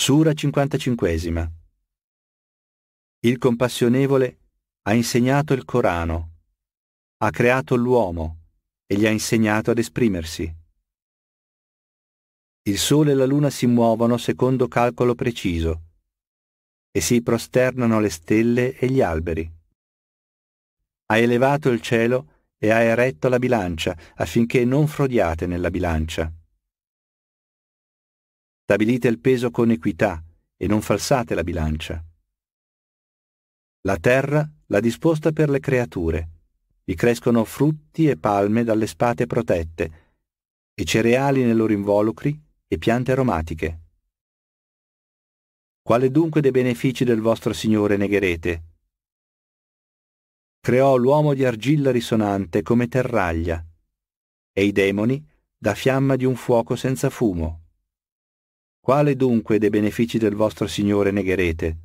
Sura 55. Il compassionevole ha insegnato il Corano, ha creato l'uomo e gli ha insegnato ad esprimersi. Il sole e la luna si muovono secondo calcolo preciso e si prosternano le stelle e gli alberi. Ha elevato il cielo e ha eretto la bilancia affinché non frodiate nella bilancia Stabilite il peso con equità e non falsate la bilancia. La terra l'ha disposta per le creature. Vi crescono frutti e palme dalle spate protette, e cereali nei loro involucri e piante aromatiche. Quale dunque dei benefici del vostro Signore negherete? Creò l'uomo di argilla risonante come terraglia, e i demoni da fiamma di un fuoco senza fumo. Quale dunque dei benefici del vostro Signore negherete?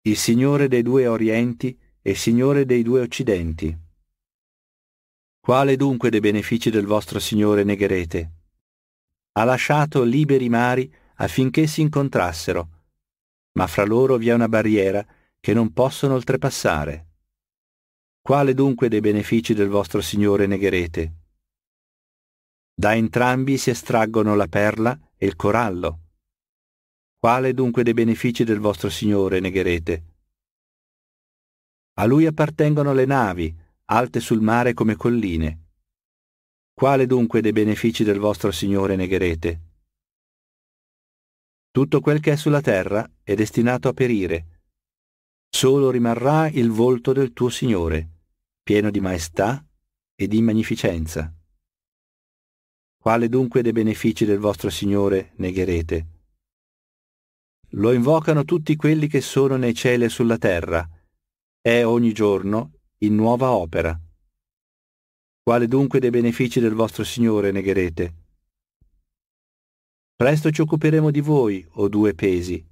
Il Signore dei due orienti e Signore dei due occidenti. Quale dunque dei benefici del vostro Signore negherete? Ha lasciato liberi mari affinché si incontrassero, ma fra loro vi è una barriera che non possono oltrepassare. Quale dunque dei benefici del vostro Signore negherete? Da entrambi si estraggono la perla e il corallo. Quale dunque dei benefici del vostro Signore negherete? A lui appartengono le navi, alte sul mare come colline. Quale dunque dei benefici del vostro Signore negherete? Tutto quel che è sulla terra è destinato a perire. Solo rimarrà il volto del tuo Signore, pieno di maestà e di magnificenza. Quale dunque dei benefici del vostro Signore negherete? Lo invocano tutti quelli che sono nei cieli e sulla terra. È ogni giorno in nuova opera. Quale dunque dei benefici del vostro Signore negherete? Presto ci occuperemo di voi, o due pesi.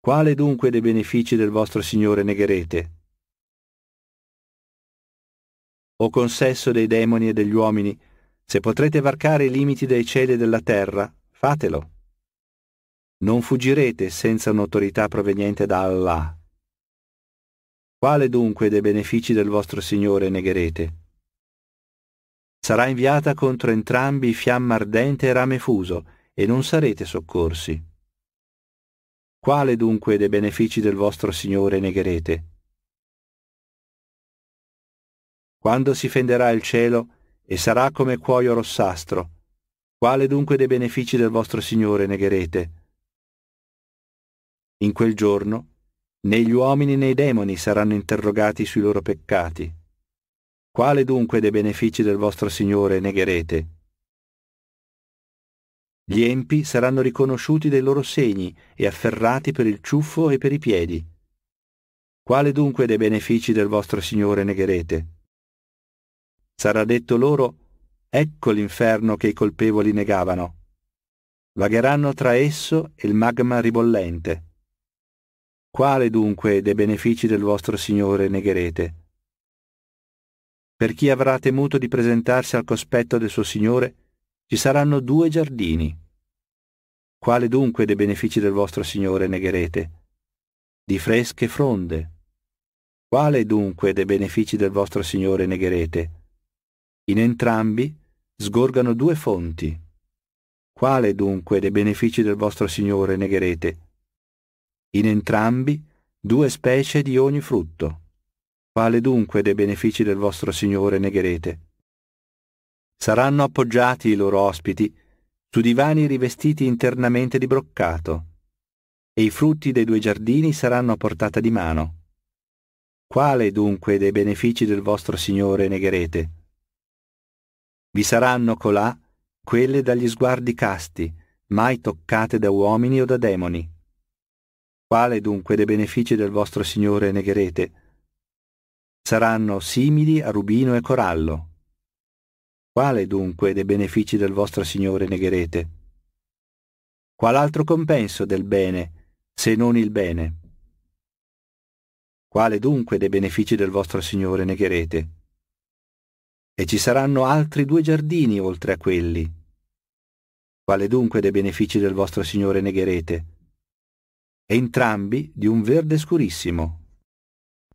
Quale dunque dei benefici del vostro Signore negherete? O consesso dei demoni e degli uomini, se potrete varcare i limiti dei cieli e della terra, fatelo. Non fuggirete senza un'autorità proveniente da Allah. Quale dunque dei benefici del vostro Signore negherete? Sarà inviata contro entrambi fiamma ardente e rame fuso, e non sarete soccorsi. Quale dunque dei benefici del vostro Signore negherete? Quando si fenderà il cielo, e sarà come cuoio rossastro. Quale dunque dei benefici del vostro Signore negherete? In quel giorno né gli uomini né i demoni saranno interrogati sui loro peccati. Quale dunque dei benefici del vostro Signore negherete? Gli empi saranno riconosciuti dei loro segni e afferrati per il ciuffo e per i piedi. Quale dunque dei benefici del vostro Signore negherete? sarà detto loro, ecco l'inferno che i colpevoli negavano. Vagheranno tra esso e il magma ribollente. Quale dunque dei benefici del vostro Signore negherete? Per chi avrà temuto di presentarsi al cospetto del suo Signore, ci saranno due giardini. Quale dunque dei benefici del vostro Signore negherete? Di fresche fronde. Quale dunque dei benefici del vostro Signore negherete? In entrambi sgorgano due fonti. Quale dunque dei benefici del vostro Signore negherete? In entrambi due specie di ogni frutto. Quale dunque dei benefici del vostro Signore negherete? Saranno appoggiati i loro ospiti su divani rivestiti internamente di broccato, e i frutti dei due giardini saranno a portata di mano. Quale dunque dei benefici del vostro Signore negherete? Vi saranno colà quelle dagli sguardi casti, mai toccate da uomini o da demoni. Quale dunque dei benefici del vostro Signore negherete? Saranno simili a rubino e corallo. Quale dunque dei benefici del vostro Signore negherete? Qual altro compenso del bene, se non il bene? Quale dunque dei benefici del vostro Signore negherete? e ci saranno altri due giardini oltre a quelli. Quale dunque dei benefici del vostro Signore negherete? Entrambi di un verde scurissimo.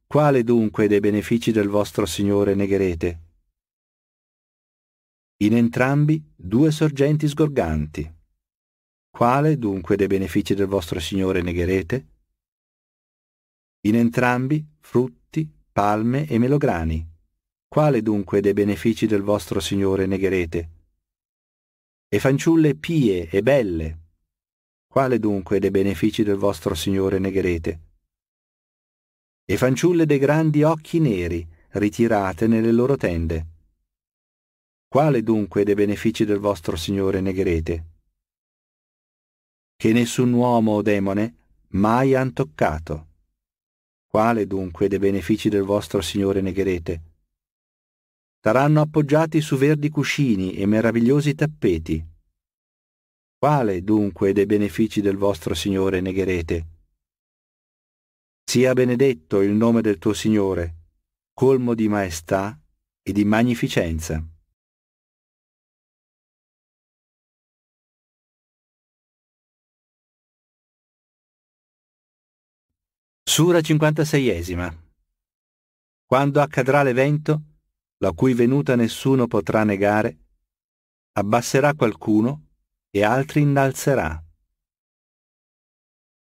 Quale dunque dei benefici del vostro Signore negherete? In entrambi due sorgenti sgorganti. Quale dunque dei benefici del vostro Signore negherete? In entrambi frutti, palme e melograni. Quale dunque dei benefici del vostro Signore negherete? E fanciulle pie e belle, quale dunque dei benefici del vostro Signore negherete? E fanciulle dei grandi occhi neri, ritirate nelle loro tende. Quale dunque dei benefici del vostro Signore negherete? Che nessun uomo o demone mai han toccato. Quale dunque dei benefici del vostro Signore negherete? saranno appoggiati su verdi cuscini e meravigliosi tappeti. Quale dunque dei benefici del vostro Signore negherete? Sia benedetto il nome del tuo Signore, colmo di maestà e di magnificenza. Sura 56. Quando accadrà l'evento, la cui venuta nessuno potrà negare, abbasserà qualcuno e altri innalzerà.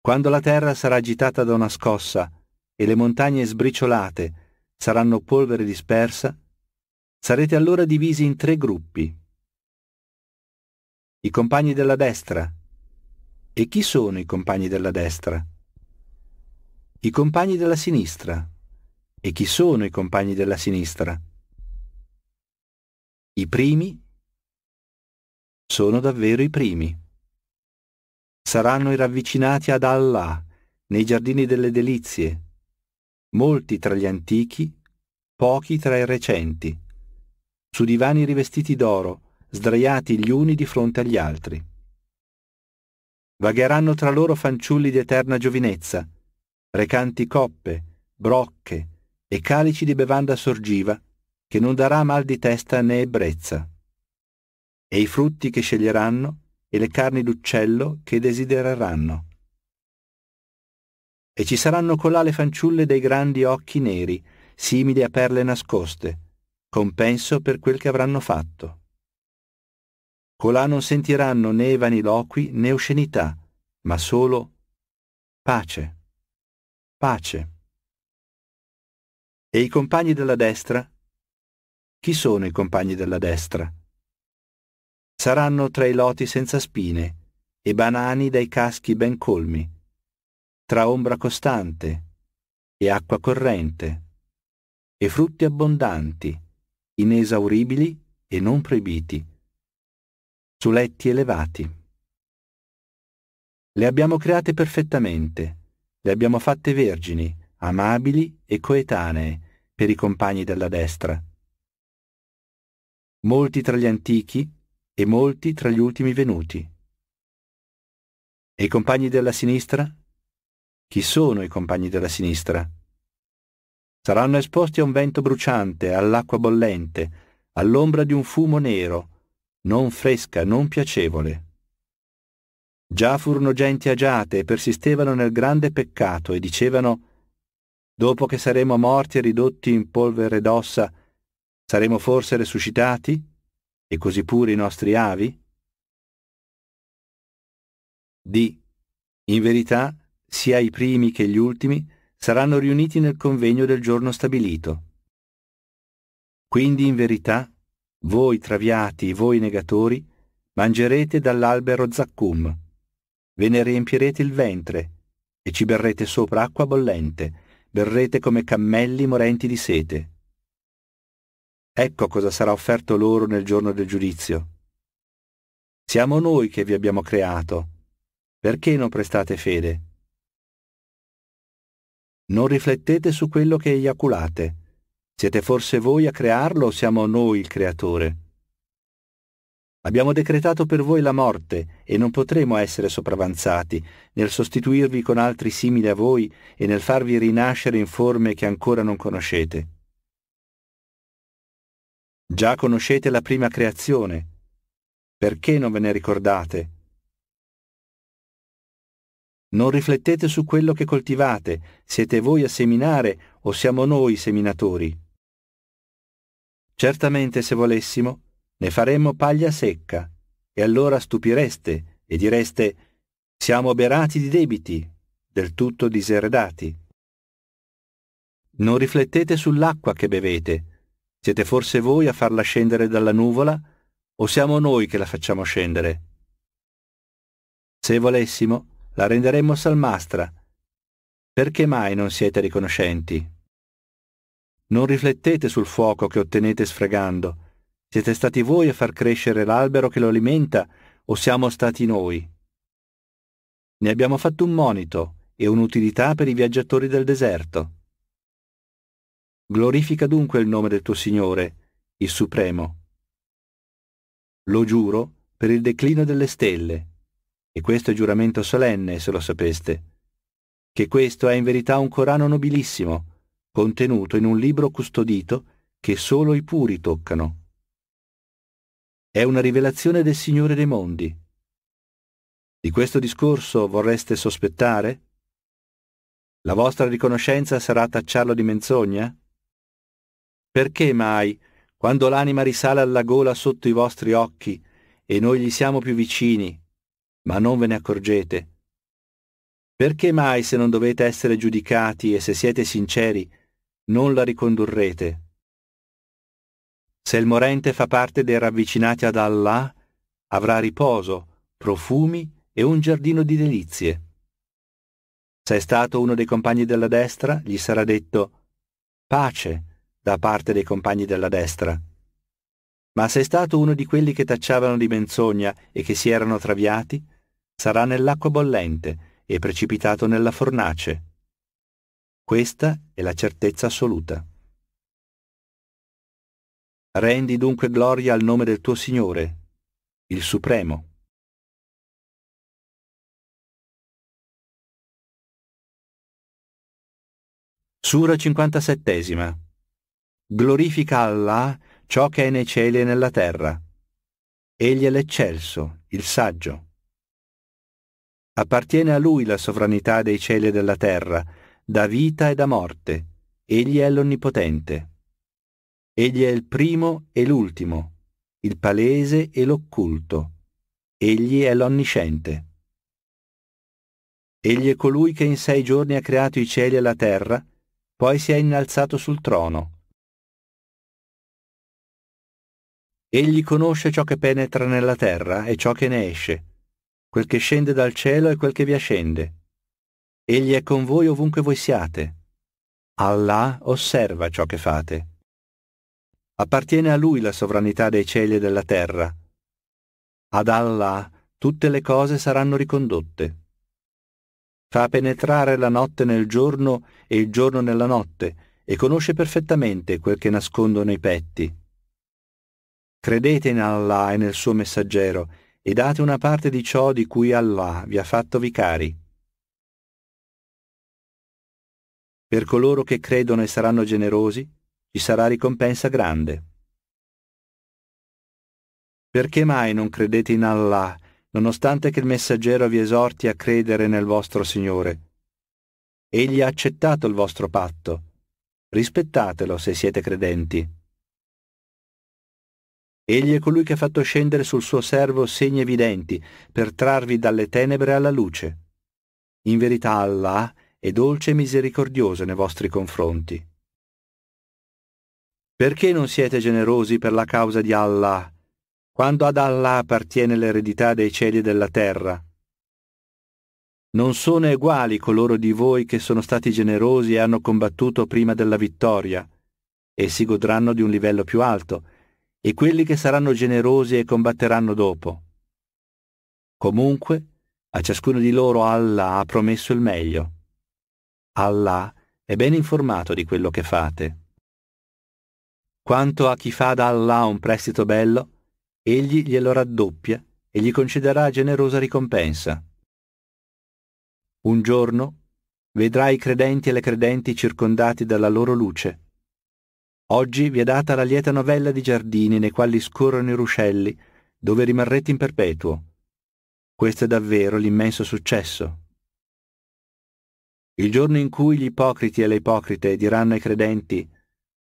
Quando la terra sarà agitata da una scossa e le montagne sbriciolate saranno polvere dispersa, sarete allora divisi in tre gruppi. I compagni della destra. E chi sono i compagni della destra? I compagni della sinistra. E chi sono i compagni della sinistra? I primi sono davvero i primi. Saranno i ravvicinati ad Allah, nei giardini delle delizie, molti tra gli antichi, pochi tra i recenti, su divani rivestiti d'oro, sdraiati gli uni di fronte agli altri. Vagheranno tra loro fanciulli di eterna giovinezza, recanti coppe, brocche e calici di bevanda sorgiva che non darà mal di testa né ebbrezza. E i frutti che sceglieranno e le carni d'uccello che desidereranno. E ci saranno colà le fanciulle dei grandi occhi neri, simili a perle nascoste, compenso per quel che avranno fatto. Colà non sentiranno né vaniloqui né oscenità, ma solo pace, pace. E i compagni della destra chi sono i compagni della destra? Saranno tra i loti senza spine e banani dai caschi ben colmi, tra ombra costante e acqua corrente, e frutti abbondanti, inesauribili e non proibiti, su letti elevati. Le abbiamo create perfettamente, le abbiamo fatte vergini, amabili e coetanee per i compagni della destra molti tra gli antichi e molti tra gli ultimi venuti. E i compagni della sinistra? Chi sono i compagni della sinistra? Saranno esposti a un vento bruciante, all'acqua bollente, all'ombra di un fumo nero, non fresca, non piacevole. Già furono genti agiate e persistevano nel grande peccato e dicevano Dopo che saremo morti e ridotti in polvere d'ossa, Saremo forse resuscitati? E così pure i nostri avi? D. In verità, sia i primi che gli ultimi saranno riuniti nel convegno del giorno stabilito. Quindi in verità, voi traviati, voi negatori, mangerete dall'albero zaccum, ve ne riempirete il ventre e ci berrete sopra acqua bollente, berrete come cammelli morenti di sete. Ecco cosa sarà offerto loro nel giorno del giudizio. Siamo noi che vi abbiamo creato. Perché non prestate fede? Non riflettete su quello che eiaculate. Siete forse voi a crearlo o siamo noi il creatore? Abbiamo decretato per voi la morte e non potremo essere sopravanzati nel sostituirvi con altri simili a voi e nel farvi rinascere in forme che ancora non conoscete. Già conoscete la prima creazione. Perché non ve ne ricordate? Non riflettete su quello che coltivate, siete voi a seminare o siamo noi i seminatori? Certamente se volessimo, ne faremmo paglia secca, e allora stupireste e direste siamo berati di debiti, del tutto diseredati. Non riflettete sull'acqua che bevete, siete forse voi a farla scendere dalla nuvola o siamo noi che la facciamo scendere? Se volessimo, la renderemmo salmastra. Perché mai non siete riconoscenti? Non riflettete sul fuoco che ottenete sfregando. Siete stati voi a far crescere l'albero che lo alimenta o siamo stati noi? Ne abbiamo fatto un monito e un'utilità per i viaggiatori del deserto. Glorifica dunque il nome del tuo Signore, il Supremo. Lo giuro per il declino delle stelle, e questo è giuramento solenne, se lo sapeste, che questo è in verità un Corano nobilissimo, contenuto in un libro custodito che solo i puri toccano. È una rivelazione del Signore dei mondi. Di questo discorso vorreste sospettare? La vostra riconoscenza sarà tacciarlo di menzogna? Perché mai, quando l'anima risale alla gola sotto i vostri occhi e noi gli siamo più vicini, ma non ve ne accorgete? Perché mai, se non dovete essere giudicati e se siete sinceri, non la ricondurrete? Se il morente fa parte dei ravvicinati ad Allah, avrà riposo, profumi e un giardino di delizie. Se è stato uno dei compagni della destra, gli sarà detto pace da parte dei compagni della destra. Ma se è stato uno di quelli che tacciavano di menzogna e che si erano traviati, sarà nell'acqua bollente e precipitato nella fornace. Questa è la certezza assoluta. Rendi dunque gloria al nome del tuo Signore, il Supremo. Sura 57 Glorifica Allah ciò che è nei cieli e nella terra. Egli è l'eccelso, il saggio. Appartiene a lui la sovranità dei cieli e della terra, da vita e da morte. Egli è l'onnipotente. Egli è il primo e l'ultimo, il palese e l'occulto. Egli è l'onnisciente. Egli è colui che in sei giorni ha creato i cieli e la terra, poi si è innalzato sul trono. Egli conosce ciò che penetra nella terra e ciò che ne esce, quel che scende dal cielo e quel che vi ascende. Egli è con voi ovunque voi siate. Allah osserva ciò che fate. Appartiene a Lui la sovranità dei cieli e della terra. Ad Allah tutte le cose saranno ricondotte. Fa penetrare la notte nel giorno e il giorno nella notte, e conosce perfettamente quel che nascondono i petti Credete in Allah e nel suo messaggero e date una parte di ciò di cui Allah vi ha fatto vicari. Per coloro che credono e saranno generosi, ci sarà ricompensa grande. Perché mai non credete in Allah, nonostante che il messaggero vi esorti a credere nel vostro Signore? Egli ha accettato il vostro patto. Rispettatelo se siete credenti. Egli è colui che ha fatto scendere sul suo servo segni evidenti per trarvi dalle tenebre alla luce. In verità Allah è dolce e misericordioso nei vostri confronti. Perché non siete generosi per la causa di Allah, quando ad Allah appartiene l'eredità dei cieli e della terra? Non sono uguali coloro di voi che sono stati generosi e hanno combattuto prima della vittoria, e si godranno di un livello più alto, e quelli che saranno generosi e combatteranno dopo. Comunque, a ciascuno di loro Allah ha promesso il meglio. Allah è ben informato di quello che fate. Quanto a chi fa da Allah un prestito bello, egli glielo raddoppia e gli concederà generosa ricompensa. Un giorno vedrai i credenti e le credenti circondati dalla loro luce Oggi vi è data la lieta novella di giardini nei quali scorrono i ruscelli, dove rimarrete in perpetuo. Questo è davvero l'immenso successo. Il giorno in cui gli ipocriti e le ipocrite diranno ai credenti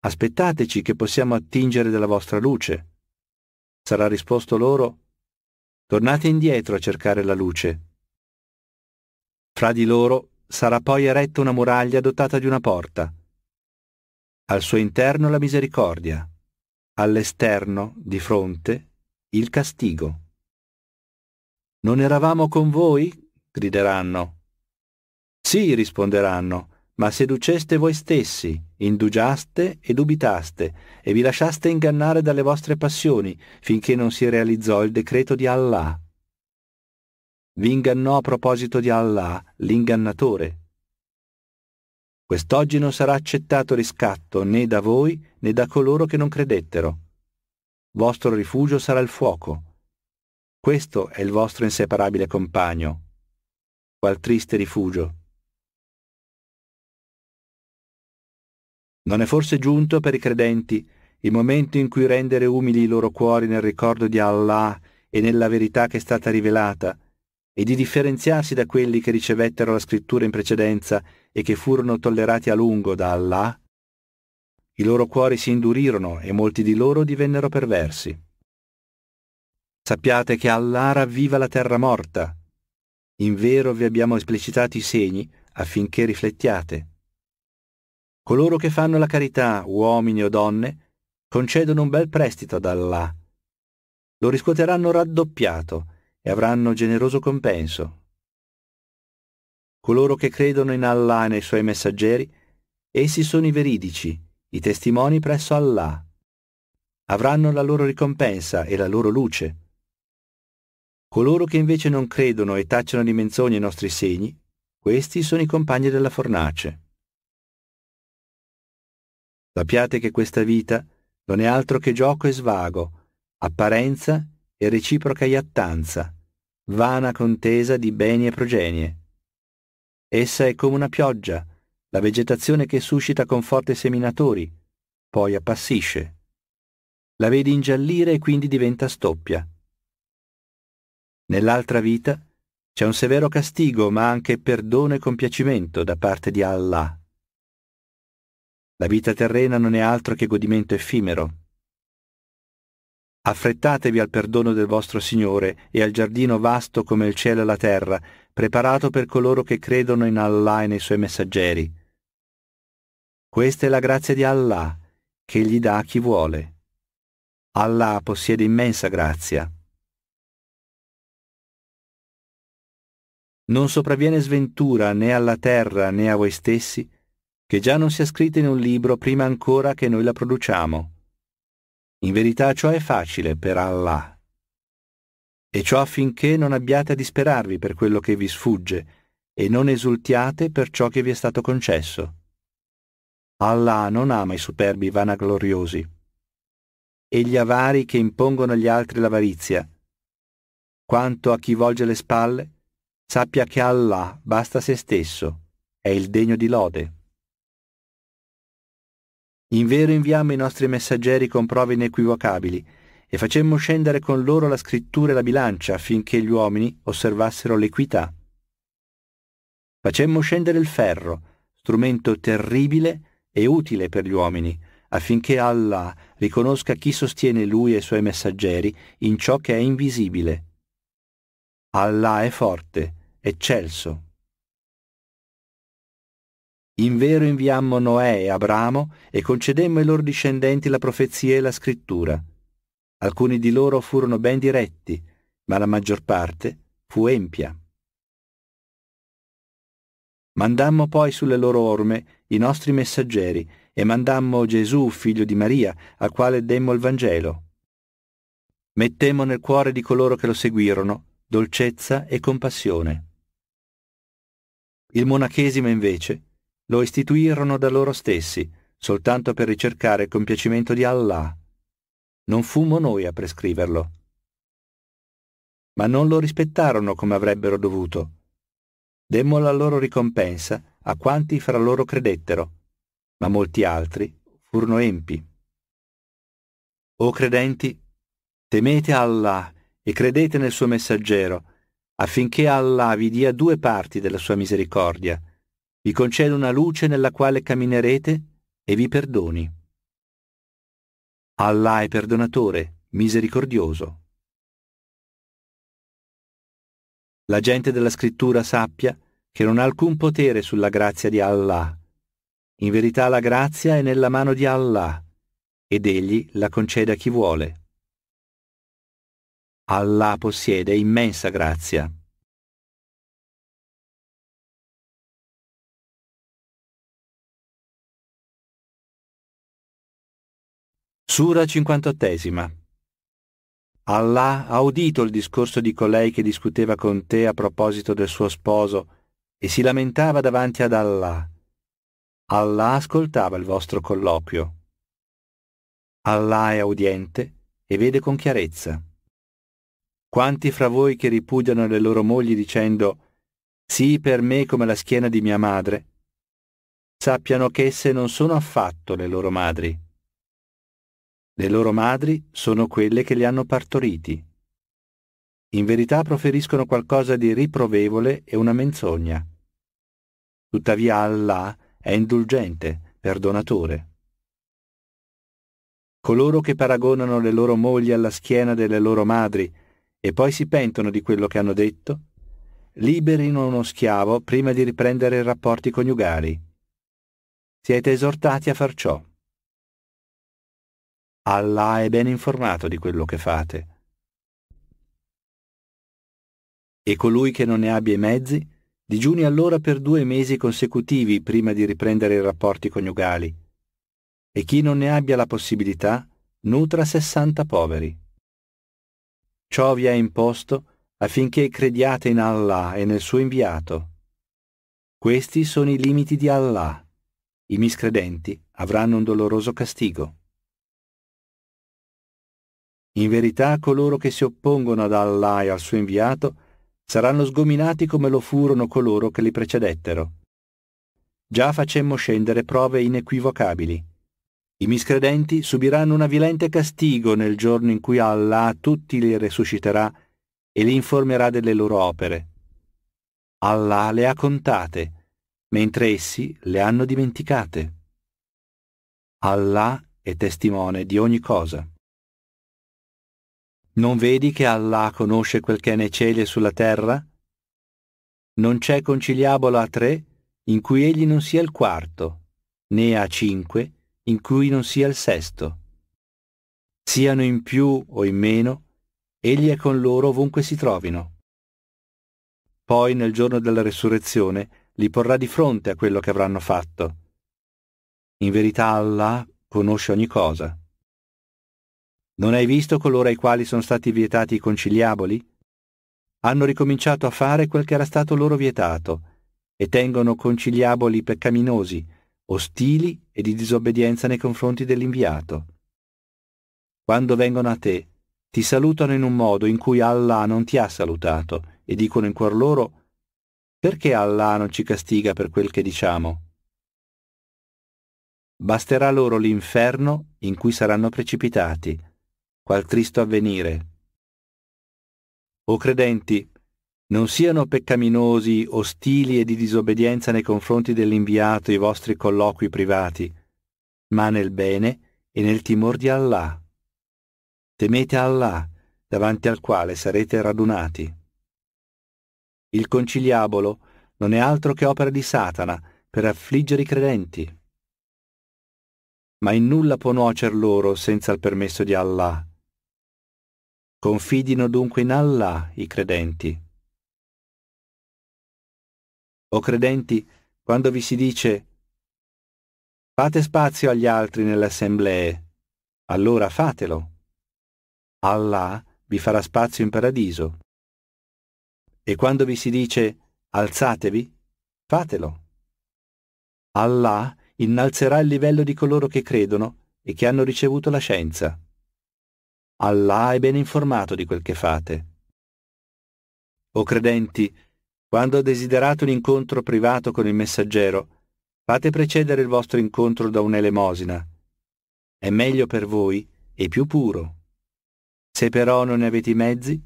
Aspettateci che possiamo attingere della vostra luce. Sarà risposto loro Tornate indietro a cercare la luce. Fra di loro sarà poi eretta una muraglia dotata di una porta al suo interno la misericordia, all'esterno, di fronte, il castigo. Non eravamo con voi? grideranno. Sì, risponderanno, ma seduceste voi stessi, indugiaste e dubitaste, e vi lasciaste ingannare dalle vostre passioni, finché non si realizzò il decreto di Allah. Vi ingannò a proposito di Allah, l'ingannatore, Quest'oggi non sarà accettato riscatto né da voi né da coloro che non credettero. Vostro rifugio sarà il fuoco. Questo è il vostro inseparabile compagno. Qual triste rifugio. Non è forse giunto per i credenti il momento in cui rendere umili i loro cuori nel ricordo di Allah e nella verità che è stata rivelata, e di differenziarsi da quelli che ricevettero la scrittura in precedenza e che furono tollerati a lungo da Allah, i loro cuori si indurirono e molti di loro divennero perversi. Sappiate che Allah ravviva la terra morta. In vero vi abbiamo esplicitato i segni affinché riflettiate. Coloro che fanno la carità, uomini o donne, concedono un bel prestito ad Allah. Lo riscuoteranno raddoppiato e avranno generoso compenso. Coloro che credono in Allah e nei suoi messaggeri, essi sono i veridici, i testimoni presso Allah. Avranno la loro ricompensa e la loro luce. Coloro che invece non credono e tacciano di menzogne i nostri segni, questi sono i compagni della fornace. Sappiate che questa vita non è altro che gioco e svago, apparenza e e reciproca iattanza, vana contesa di beni e progenie. Essa è come una pioggia, la vegetazione che suscita con forte seminatori, poi appassisce. La vedi ingiallire e quindi diventa stoppia. Nell'altra vita c'è un severo castigo, ma anche perdono e compiacimento da parte di Allah. La vita terrena non è altro che godimento effimero, Affrettatevi al perdono del vostro Signore e al giardino vasto come il cielo e la terra, preparato per coloro che credono in Allah e nei suoi messaggeri. Questa è la grazia di Allah, che gli dà a chi vuole. Allah possiede immensa grazia. Non sopravviene sventura né alla terra né a voi stessi, che già non sia scritta in un libro prima ancora che noi la produciamo. In verità ciò è facile per Allah. E ciò affinché non abbiate a disperarvi per quello che vi sfugge e non esultiate per ciò che vi è stato concesso. Allah non ama i superbi vanagloriosi e gli avari che impongono agli altri l'avarizia. Quanto a chi volge le spalle, sappia che Allah basta se stesso, è il degno di lode. In vero inviammo i nostri messaggeri con prove inequivocabili e facemmo scendere con loro la scrittura e la bilancia affinché gli uomini osservassero l'equità. Facemmo scendere il ferro, strumento terribile e utile per gli uomini, affinché Allah riconosca chi sostiene lui e i suoi messaggeri in ciò che è invisibile. Allah è forte, eccelso. In vero inviammo Noè e Abramo e concedemmo ai loro discendenti la profezia e la scrittura. Alcuni di loro furono ben diretti, ma la maggior parte fu empia. Mandammo poi sulle loro orme i nostri messaggeri e mandammo Gesù, figlio di Maria, al quale demmo il Vangelo. Mettemmo nel cuore di coloro che lo seguirono dolcezza e compassione. Il monachesimo invece lo istituirono da loro stessi, soltanto per ricercare il compiacimento di Allah. Non fummo noi a prescriverlo. Ma non lo rispettarono come avrebbero dovuto. Demmo la loro ricompensa a quanti fra loro credettero, ma molti altri furono empi. O credenti, temete Allah e credete nel suo messaggero, affinché Allah vi dia due parti della sua misericordia, vi concede una luce nella quale camminerete e vi perdoni. Allah è perdonatore, misericordioso. La gente della scrittura sappia che non ha alcun potere sulla grazia di Allah. In verità la grazia è nella mano di Allah ed egli la concede a chi vuole. Allah possiede immensa grazia. Sura 58. Allah ha udito il discorso di colei che discuteva con te a proposito del suo sposo e si lamentava davanti ad Allah. Allah ascoltava il vostro colloquio. Allah è audiente e vede con chiarezza. Quanti fra voi che ripudiano le loro mogli dicendo sì per me come la schiena di mia madre, sappiano che esse non sono affatto le loro madri le loro madri sono quelle che li hanno partoriti. In verità proferiscono qualcosa di riprovevole e una menzogna. Tuttavia Allah è indulgente, perdonatore. Coloro che paragonano le loro mogli alla schiena delle loro madri e poi si pentono di quello che hanno detto, liberino uno schiavo prima di riprendere i rapporti coniugali. Siete esortati a far ciò. Allah è ben informato di quello che fate. E colui che non ne abbia i mezzi, digiuni allora per due mesi consecutivi prima di riprendere i rapporti coniugali. E chi non ne abbia la possibilità, nutra sessanta poveri. Ciò vi è imposto affinché crediate in Allah e nel suo inviato. Questi sono i limiti di Allah. I miscredenti avranno un doloroso castigo. In verità coloro che si oppongono ad Allah e al suo inviato saranno sgominati come lo furono coloro che li precedettero. Già facemmo scendere prove inequivocabili. I miscredenti subiranno un avvilente castigo nel giorno in cui Allah tutti li resusciterà e li informerà delle loro opere. Allah le ha contate, mentre essi le hanno dimenticate. Allah è testimone di ogni cosa. Non vedi che Allah conosce quel che è nei cieli e sulla terra? Non c'è conciliabola a tre in cui egli non sia il quarto, né a cinque in cui non sia il sesto. Siano in più o in meno, egli è con loro ovunque si trovino. Poi nel giorno della resurrezione li porrà di fronte a quello che avranno fatto. In verità Allah conosce ogni cosa. Non hai visto coloro ai quali sono stati vietati i conciliaboli? Hanno ricominciato a fare quel che era stato loro vietato e tengono conciliaboli peccaminosi, ostili e di disobbedienza nei confronti dell'inviato. Quando vengono a te, ti salutano in un modo in cui Allah non ti ha salutato e dicono in cuor loro, perché Allah non ci castiga per quel che diciamo? Basterà loro l'inferno in cui saranno precipitati qual tristo avvenire. O credenti, non siano peccaminosi, ostili e di disobbedienza nei confronti dell'inviato i vostri colloqui privati, ma nel bene e nel timor di Allah. Temete Allah, davanti al quale sarete radunati. Il conciliabolo non è altro che opera di Satana per affliggere i credenti. Ma in nulla può nuocer loro senza il permesso di Allah. Confidino dunque in Allah i credenti. O credenti, quando vi si dice fate spazio agli altri nelle assemblee, allora fatelo. Allah vi farà spazio in paradiso. E quando vi si dice alzatevi, fatelo. Allah innalzerà il livello di coloro che credono e che hanno ricevuto la scienza. Allah è ben informato di quel che fate. O credenti, quando desiderate un incontro privato con il messaggero, fate precedere il vostro incontro da un'elemosina. È meglio per voi e più puro. Se però non ne avete i mezzi,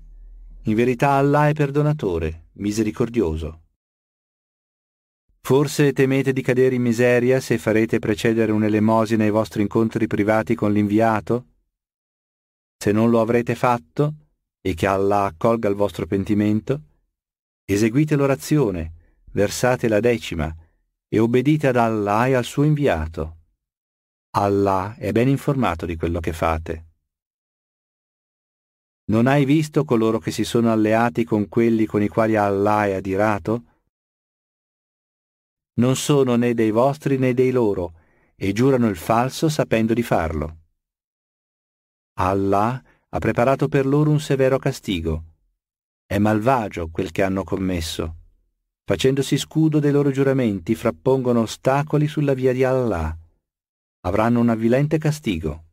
in verità Allah è perdonatore, misericordioso. Forse temete di cadere in miseria se farete precedere un'elemosina ai vostri incontri privati con l'inviato? Se non lo avrete fatto, e che Allah accolga il vostro pentimento, eseguite l'orazione, versate la decima e obbedite ad Allah e al suo inviato. Allah è ben informato di quello che fate. Non hai visto coloro che si sono alleati con quelli con i quali Allah è adirato? Non sono né dei vostri né dei loro, e giurano il falso sapendo di farlo. Allah ha preparato per loro un severo castigo. È malvagio quel che hanno commesso. Facendosi scudo dei loro giuramenti, frappongono ostacoli sulla via di Allah. Avranno un avvilente castigo.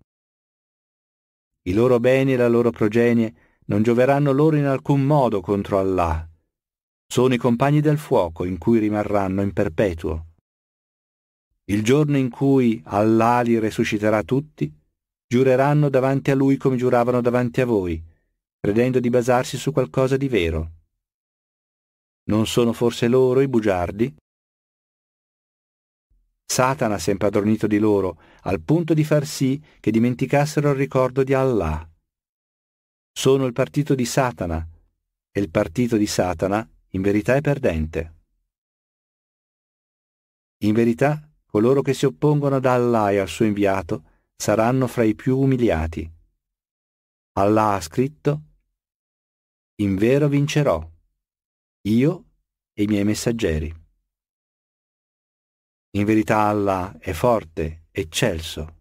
I loro beni e la loro progenie non gioveranno loro in alcun modo contro Allah. Sono i compagni del fuoco in cui rimarranno in perpetuo. Il giorno in cui Allah li resusciterà tutti, giureranno davanti a lui come giuravano davanti a voi, credendo di basarsi su qualcosa di vero. Non sono forse loro i bugiardi? Satana si è impadronito di loro, al punto di far sì che dimenticassero il ricordo di Allah. Sono il partito di Satana, e il partito di Satana in verità è perdente. In verità, coloro che si oppongono ad Allah e al suo inviato saranno fra i più umiliati. Allah ha scritto, In vero vincerò, io e i miei messaggeri. In verità Allah è forte, eccelso.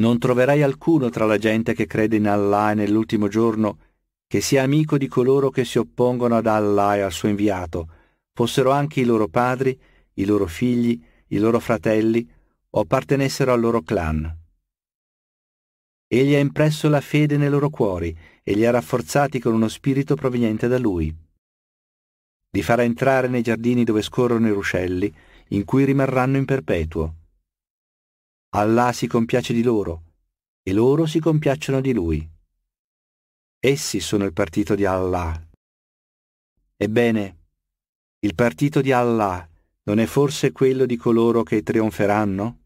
Non troverai alcuno tra la gente che crede in Allah e nell'ultimo giorno che sia amico di coloro che si oppongono ad Allah e al suo inviato, fossero anche i loro padri, i loro figli, i loro fratelli, o appartenessero al loro clan. Egli ha impresso la fede nei loro cuori e li ha rafforzati con uno spirito proveniente da lui. Li farà entrare nei giardini dove scorrono i ruscelli, in cui rimarranno in perpetuo. Allah si compiace di loro, e loro si compiacciono di lui. Essi sono il partito di Allah. Ebbene, il partito di Allah non è forse quello di coloro che trionferanno?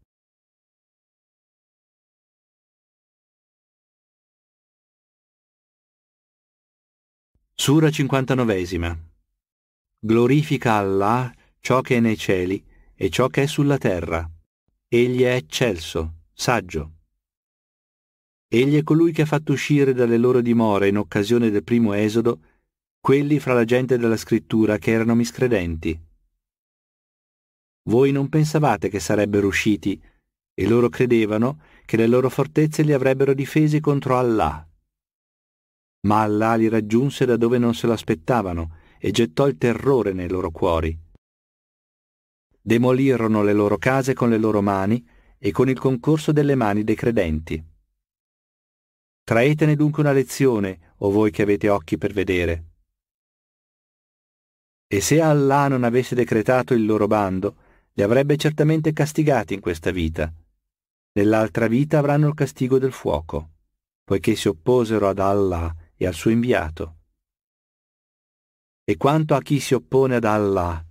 Sura 59. Glorifica Allah ciò che è nei cieli e ciò che è sulla terra. Egli è eccelso, saggio. Egli è colui che ha fatto uscire dalle loro dimore in occasione del primo esodo quelli fra la gente della scrittura che erano miscredenti. Voi non pensavate che sarebbero usciti, e loro credevano che le loro fortezze li avrebbero difesi contro Allah ma Allah li raggiunse da dove non se l'aspettavano e gettò il terrore nei loro cuori. Demolirono le loro case con le loro mani e con il concorso delle mani dei credenti. Traetene dunque una lezione, o voi che avete occhi per vedere. E se Allah non avesse decretato il loro bando, li avrebbe certamente castigati in questa vita. Nell'altra vita avranno il castigo del fuoco, poiché si opposero ad Allah e al suo inviato. E quanto a chi si oppone ad Allah,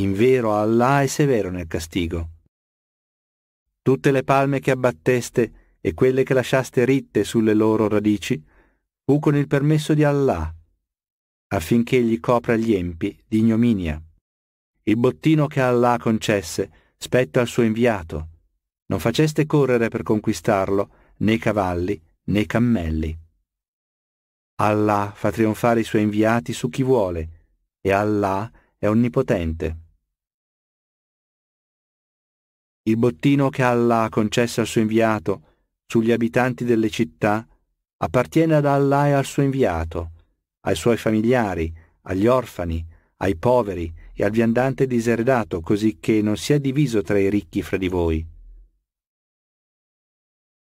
in vero Allah è severo nel castigo. Tutte le palme che abbatteste e quelle che lasciaste ritte sulle loro radici, fu con il permesso di Allah, affinché gli copra gli empi di ignominia. Il bottino che Allah concesse spetta al suo inviato. Non faceste correre per conquistarlo né cavalli né cammelli. Allah fa trionfare i suoi inviati su chi vuole e Allah è onnipotente. Il bottino che Allah ha concesso al suo inviato sugli abitanti delle città appartiene ad Allah e al suo inviato, ai suoi familiari, agli orfani, ai poveri e al viandante diseredato, così che non sia diviso tra i ricchi fra di voi.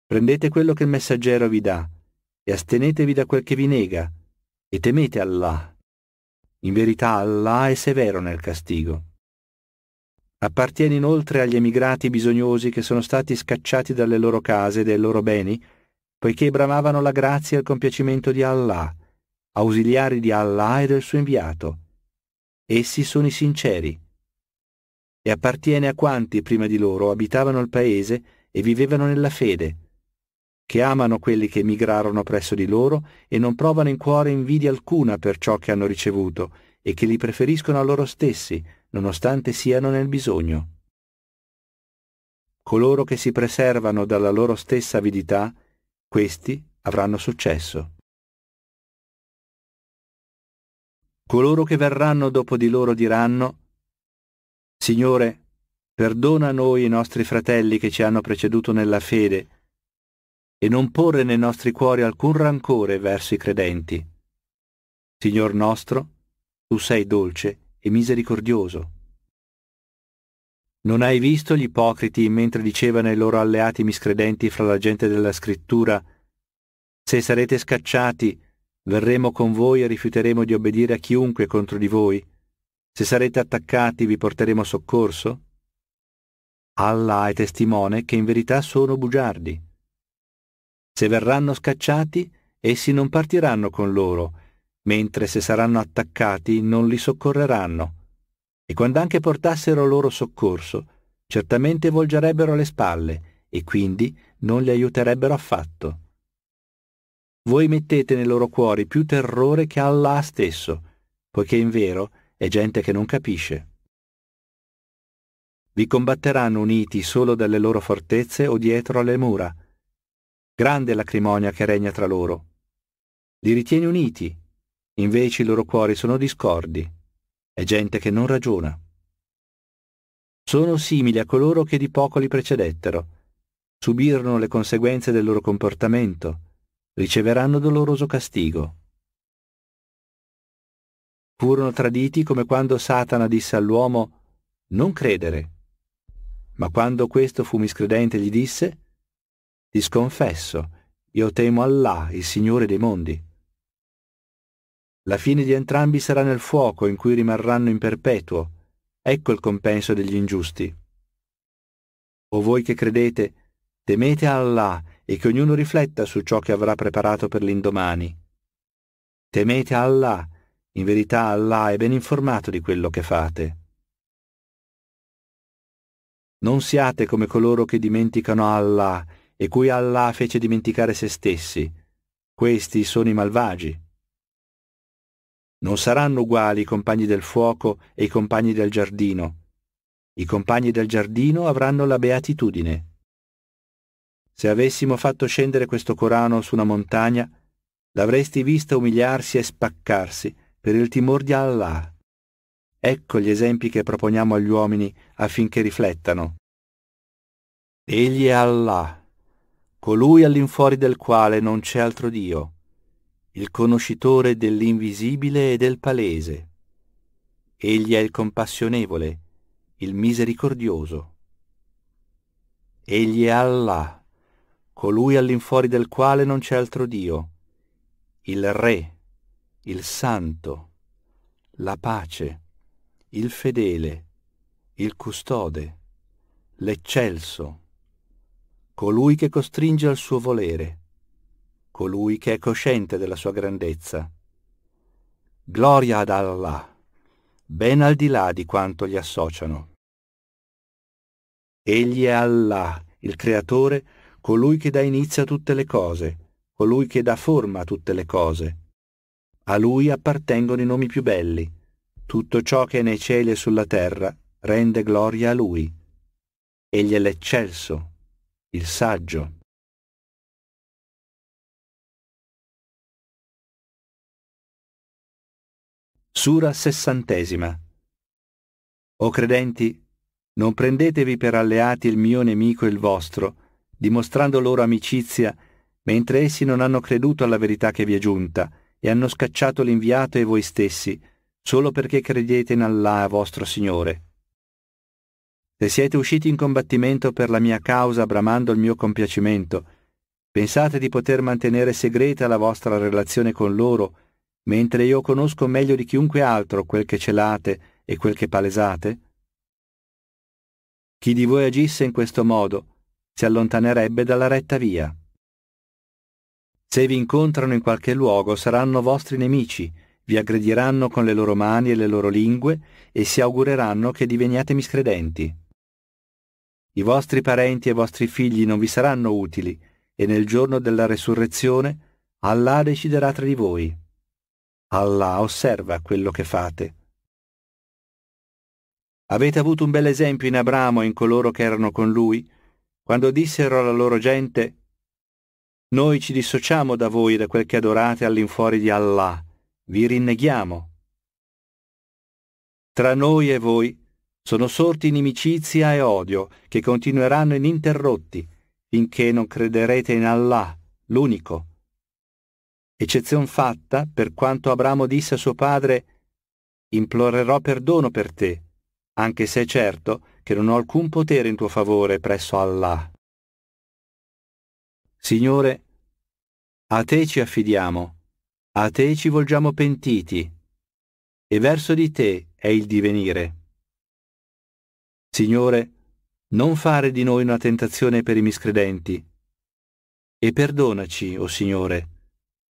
Prendete quello che il messaggero vi dà, e astenetevi da quel che vi nega, e temete Allah. In verità Allah è severo nel castigo. Appartiene inoltre agli emigrati bisognosi che sono stati scacciati dalle loro case e dai loro beni, poiché bramavano la grazia e il compiacimento di Allah, ausiliari di Allah e del suo inviato. Essi sono i sinceri. E appartiene a quanti prima di loro abitavano il paese e vivevano nella fede, che amano quelli che emigrarono presso di loro e non provano in cuore invidia alcuna per ciò che hanno ricevuto e che li preferiscono a loro stessi, nonostante siano nel bisogno. Coloro che si preservano dalla loro stessa avidità, questi avranno successo. Coloro che verranno dopo di loro diranno, Signore, perdona a noi i nostri fratelli che ci hanno preceduto nella fede, e non porre nei nostri cuori alcun rancore verso i credenti. Signor nostro, tu sei dolce e misericordioso. Non hai visto gli ipocriti mentre dicevano ai loro alleati miscredenti fra la gente della scrittura, se sarete scacciati, verremo con voi e rifiuteremo di obbedire a chiunque contro di voi, se sarete attaccati vi porteremo soccorso? Allah è testimone che in verità sono bugiardi. Se verranno scacciati, essi non partiranno con loro, mentre se saranno attaccati non li soccorreranno. E quando anche portassero loro soccorso, certamente volgerebbero le spalle e quindi non li aiuterebbero affatto. Voi mettete nei loro cuori più terrore che Allah stesso, poiché in vero è gente che non capisce. Vi combatteranno uniti solo dalle loro fortezze o dietro alle mura, Grande è l'acrimonia che regna tra loro. Li ritiene uniti, invece i loro cuori sono discordi. È gente che non ragiona. Sono simili a coloro che di poco li precedettero. Subirono le conseguenze del loro comportamento. Riceveranno doloroso castigo. Furono traditi come quando Satana disse all'uomo non credere. Ma quando questo fu miscredente gli disse, Disconfesso, io temo Allah, il Signore dei mondi. La fine di entrambi sarà nel fuoco in cui rimarranno in perpetuo. Ecco il compenso degli ingiusti. O voi che credete, temete Allah e che ognuno rifletta su ciò che avrà preparato per l'indomani. Temete Allah, in verità Allah è ben informato di quello che fate. Non siate come coloro che dimenticano Allah e cui Allah fece dimenticare se stessi. Questi sono i malvagi. Non saranno uguali i compagni del fuoco e i compagni del giardino. I compagni del giardino avranno la beatitudine. Se avessimo fatto scendere questo Corano su una montagna, l'avresti vista umiliarsi e spaccarsi per il timor di Allah. Ecco gli esempi che proponiamo agli uomini affinché riflettano. Egli è Allah, colui all'infuori del quale non c'è altro Dio, il conoscitore dell'invisibile e del palese. Egli è il compassionevole, il misericordioso. Egli è Allah, colui all'infuori del quale non c'è altro Dio, il Re, il Santo, la pace, il fedele, il custode, l'eccelso colui che costringe al suo volere, colui che è cosciente della sua grandezza. Gloria ad Allah, ben al di là di quanto gli associano. Egli è Allah, il Creatore, colui che dà inizio a tutte le cose, colui che dà forma a tutte le cose. A lui appartengono i nomi più belli. Tutto ciò che è nei cieli e sulla terra rende gloria a lui. Egli è l'eccelso, il saggio Sura sessantesima O credenti, non prendetevi per alleati il mio nemico e il vostro, dimostrando loro amicizia, mentre essi non hanno creduto alla verità che vi è giunta e hanno scacciato l'inviato e voi stessi, solo perché credete in Allah vostro Signore. Se siete usciti in combattimento per la mia causa bramando il mio compiacimento, pensate di poter mantenere segreta la vostra relazione con loro, mentre io conosco meglio di chiunque altro quel che celate e quel che palesate? Chi di voi agisse in questo modo si allontanerebbe dalla retta via. Se vi incontrano in qualche luogo saranno vostri nemici, vi aggrediranno con le loro mani e le loro lingue e si augureranno che diveniate miscredenti. I vostri parenti e i vostri figli non vi saranno utili, e nel giorno della resurrezione Allah deciderà tra di voi. Allah osserva quello che fate. Avete avuto un bel esempio in Abramo e in coloro che erano con lui, quando dissero alla loro gente, Noi ci dissociamo da voi da quel che adorate all'infuori di Allah, vi rinneghiamo. Tra noi e voi sono sorti inimicizia e odio che continueranno ininterrotti finché non crederete in Allah, l'unico. Eccezion fatta per quanto Abramo disse a suo padre, implorerò perdono per te, anche se è certo che non ho alcun potere in tuo favore presso Allah. Signore, a te ci affidiamo, a te ci volgiamo pentiti, e verso di te è il divenire. Signore, non fare di noi una tentazione per i miscredenti. E perdonaci, o oh Signore,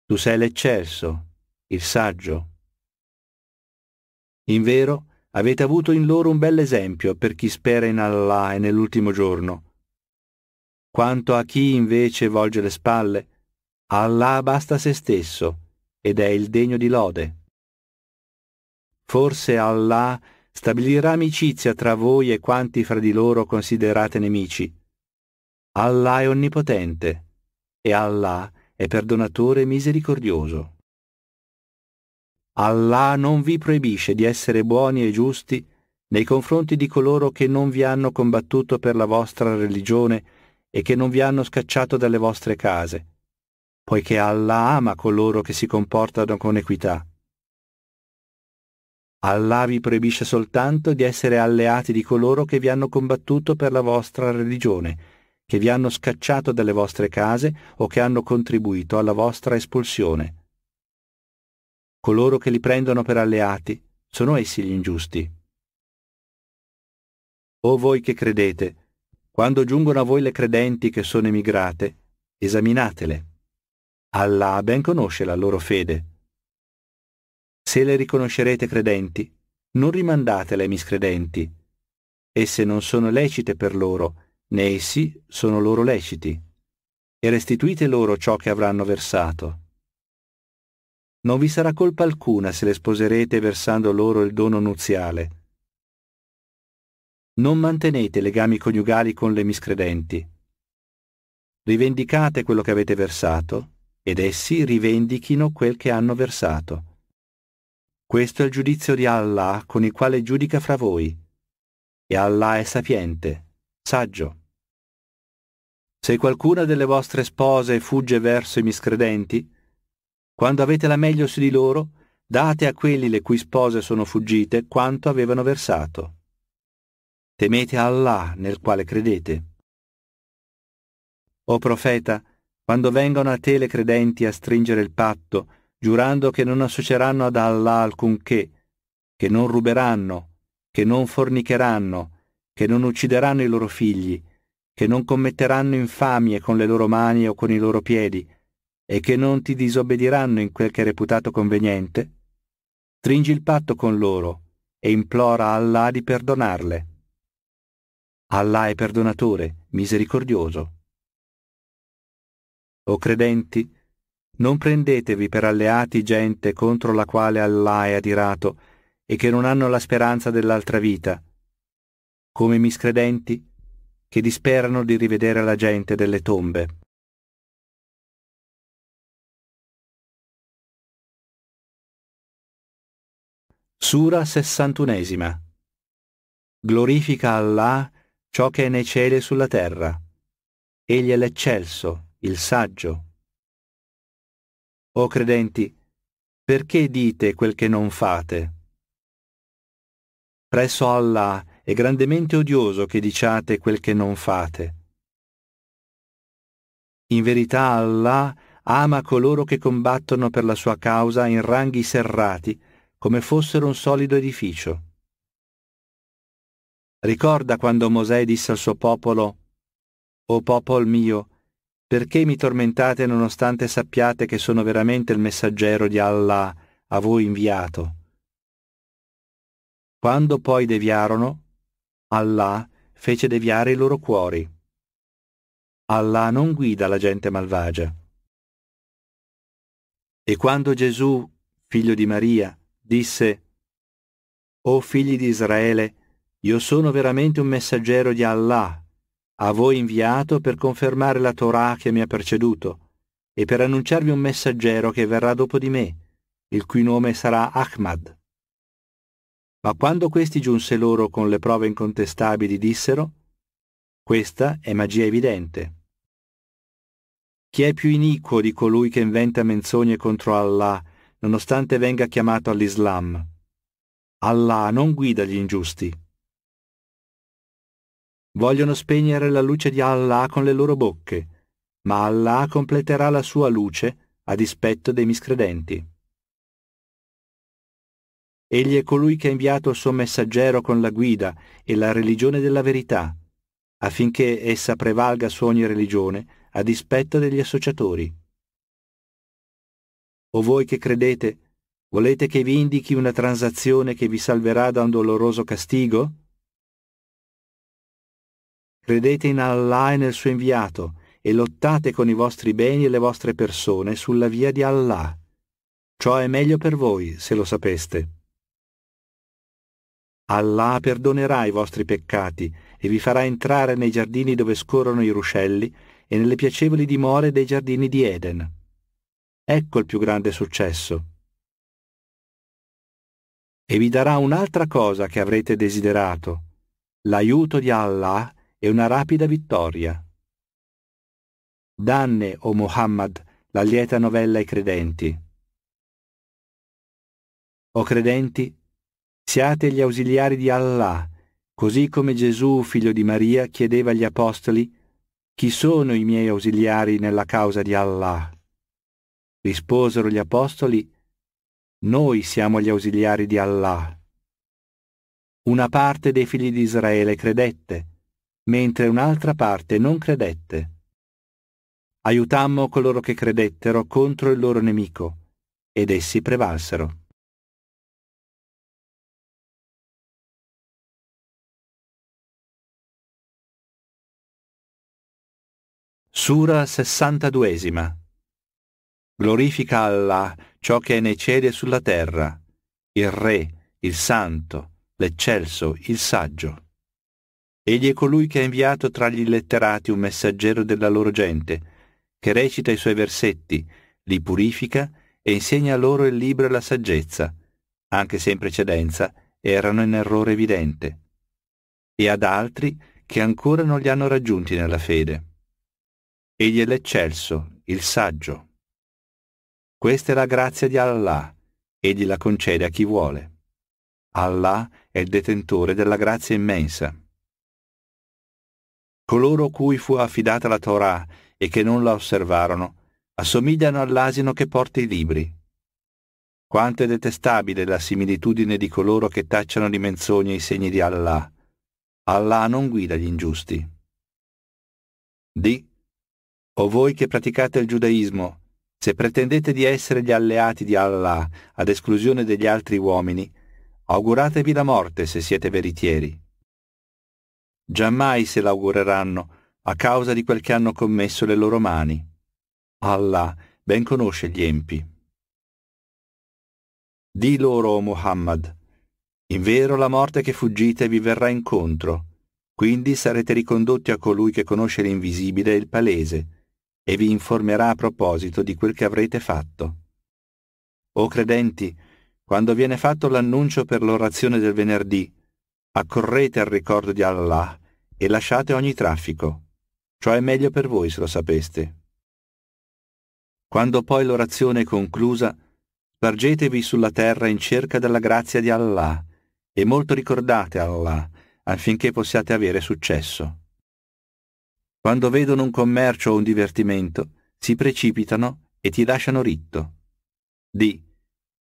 tu sei l'eccesso, il saggio. In vero, avete avuto in loro un bel esempio per chi spera in Allah e nell'ultimo giorno. Quanto a chi invece volge le spalle, Allah basta se stesso ed è il degno di lode. Forse Allah stabilirà amicizia tra voi e quanti fra di loro considerate nemici. Allah è onnipotente e Allah è perdonatore misericordioso. Allah non vi proibisce di essere buoni e giusti nei confronti di coloro che non vi hanno combattuto per la vostra religione e che non vi hanno scacciato dalle vostre case, poiché Allah ama coloro che si comportano con equità Allah vi proibisce soltanto di essere alleati di coloro che vi hanno combattuto per la vostra religione, che vi hanno scacciato dalle vostre case o che hanno contribuito alla vostra espulsione. Coloro che li prendono per alleati sono essi gli ingiusti. O voi che credete, quando giungono a voi le credenti che sono emigrate, esaminatele. Allah ben conosce la loro fede se le riconoscerete credenti, non rimandatele ai miscredenti. Esse non sono lecite per loro, né essi sono loro leciti. E restituite loro ciò che avranno versato. Non vi sarà colpa alcuna se le sposerete versando loro il dono nuziale. Non mantenete legami coniugali con le miscredenti. Rivendicate quello che avete versato ed essi rivendichino quel che hanno versato. Questo è il giudizio di Allah con il quale giudica fra voi. E Allah è sapiente, saggio. Se qualcuna delle vostre spose fugge verso i miscredenti, quando avete la meglio su di loro, date a quelli le cui spose sono fuggite quanto avevano versato. Temete Allah nel quale credete. O profeta, quando vengono a te le credenti a stringere il patto, giurando che non associeranno ad Allah alcunché, che non ruberanno, che non fornicheranno, che non uccideranno i loro figli, che non commetteranno infamie con le loro mani o con i loro piedi, e che non ti disobbediranno in quel che è reputato conveniente, stringi il patto con loro e implora a Allah di perdonarle. Allah è perdonatore, misericordioso. O credenti, non prendetevi per alleati gente contro la quale Allah è adirato e che non hanno la speranza dell'altra vita, come miscredenti che disperano di rivedere la gente delle tombe. Sura 61 Glorifica Allah ciò che è nei cieli e sulla terra. Egli è l'eccelso, il saggio. O credenti, perché dite quel che non fate? Presso Allah è grandemente odioso che diciate quel che non fate. In verità Allah ama coloro che combattono per la sua causa in ranghi serrati, come fossero un solido edificio. Ricorda quando Mosè disse al suo popolo, O popol mio, perché mi tormentate nonostante sappiate che sono veramente il messaggero di Allah a voi inviato? Quando poi deviarono, Allah fece deviare i loro cuori. Allah non guida la gente malvagia. E quando Gesù, figlio di Maria, disse, O figli di Israele, io sono veramente un messaggero di Allah a voi inviato per confermare la Torah che mi ha preceduto e per annunciarvi un messaggero che verrà dopo di me, il cui nome sarà Ahmad. Ma quando questi giunse loro con le prove incontestabili dissero, questa è magia evidente. Chi è più iniquo di colui che inventa menzogne contro Allah, nonostante venga chiamato all'Islam? Allah non guida gli ingiusti. Vogliono spegnere la luce di Allah con le loro bocche, ma Allah completerà la sua luce a dispetto dei miscredenti. Egli è colui che ha inviato il suo messaggero con la guida e la religione della verità, affinché essa prevalga su ogni religione a dispetto degli associatori. O voi che credete, volete che vi indichi una transazione che vi salverà da un doloroso castigo? Credete in Allah e nel suo inviato e lottate con i vostri beni e le vostre persone sulla via di Allah. Ciò è meglio per voi se lo sapeste. Allah perdonerà i vostri peccati e vi farà entrare nei giardini dove scorrono i ruscelli e nelle piacevoli dimore dei giardini di Eden. Ecco il più grande successo. E vi darà un'altra cosa che avrete desiderato, l'aiuto di Allah e una rapida vittoria. Danne, o oh Muhammad, la lieta novella ai credenti. O credenti, siate gli ausiliari di Allah, così come Gesù, figlio di Maria, chiedeva agli apostoli, chi sono i miei ausiliari nella causa di Allah? Risposero gli apostoli, noi siamo gli ausiliari di Allah. Una parte dei figli di Israele credette, mentre un'altra parte non credette. Aiutammo coloro che credettero contro il loro nemico, ed essi prevalsero. Sura 62 Glorifica Allah ciò che è nei cieli e sulla terra, il Re, il Santo, l'Eccelso, il Saggio. Egli è colui che ha inviato tra gli letterati un messaggero della loro gente, che recita i suoi versetti, li purifica e insegna loro il libro e la saggezza, anche se in precedenza erano in errore evidente, e ad altri che ancora non li hanno raggiunti nella fede. Egli è l'eccelso, il saggio. Questa è la grazia di Allah, egli la concede a chi vuole. Allah è il detentore della grazia immensa. Coloro cui fu affidata la Torah e che non la osservarono, assomigliano all'asino che porta i libri. Quanto è detestabile la similitudine di coloro che tacciano di menzogne i segni di Allah. Allah non guida gli ingiusti. Di, o voi che praticate il giudaismo, se pretendete di essere gli alleati di Allah ad esclusione degli altri uomini, auguratevi la morte se siete veritieri giammai se l'augureranno, a causa di quel che hanno commesso le loro mani. Allah ben conosce gli empi. Di loro, o Muhammad, in vero la morte che fuggite vi verrà incontro, quindi sarete ricondotti a colui che conosce l'invisibile e il palese, e vi informerà a proposito di quel che avrete fatto. O credenti, quando viene fatto l'annuncio per l'orazione del venerdì, accorrete al ricordo di Allah e lasciate ogni traffico. Ciò è meglio per voi se lo sapeste. Quando poi l'orazione è conclusa, spargetevi sulla terra in cerca della grazia di Allah e molto ricordate Allah affinché possiate avere successo. Quando vedono un commercio o un divertimento, si precipitano e ti lasciano ritto. Di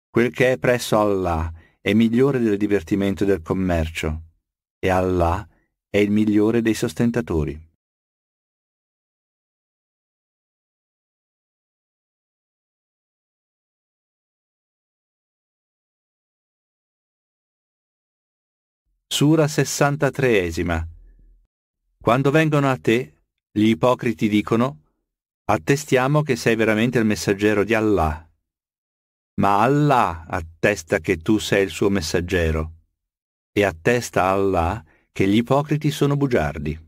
quel che è presso Allah è migliore del divertimento e del commercio, e Allah è il migliore dei sostentatori. Sura 63 Quando vengono a te, gli ipocriti dicono, attestiamo che sei veramente il messaggero di Allah ma Allah attesta che tu sei il suo messaggero, e attesta Allah che gli ipocriti sono bugiardi.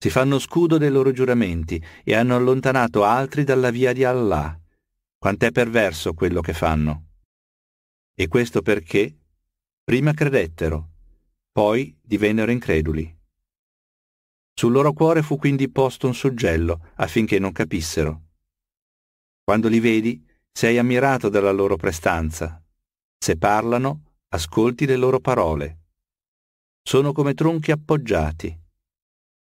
Si fanno scudo dei loro giuramenti e hanno allontanato altri dalla via di Allah. Quant'è perverso quello che fanno. E questo perché prima credettero, poi divennero increduli. Sul loro cuore fu quindi posto un suggello affinché non capissero. Quando li vedi, sei ammirato dalla loro prestanza. Se parlano, ascolti le loro parole. Sono come tronchi appoggiati.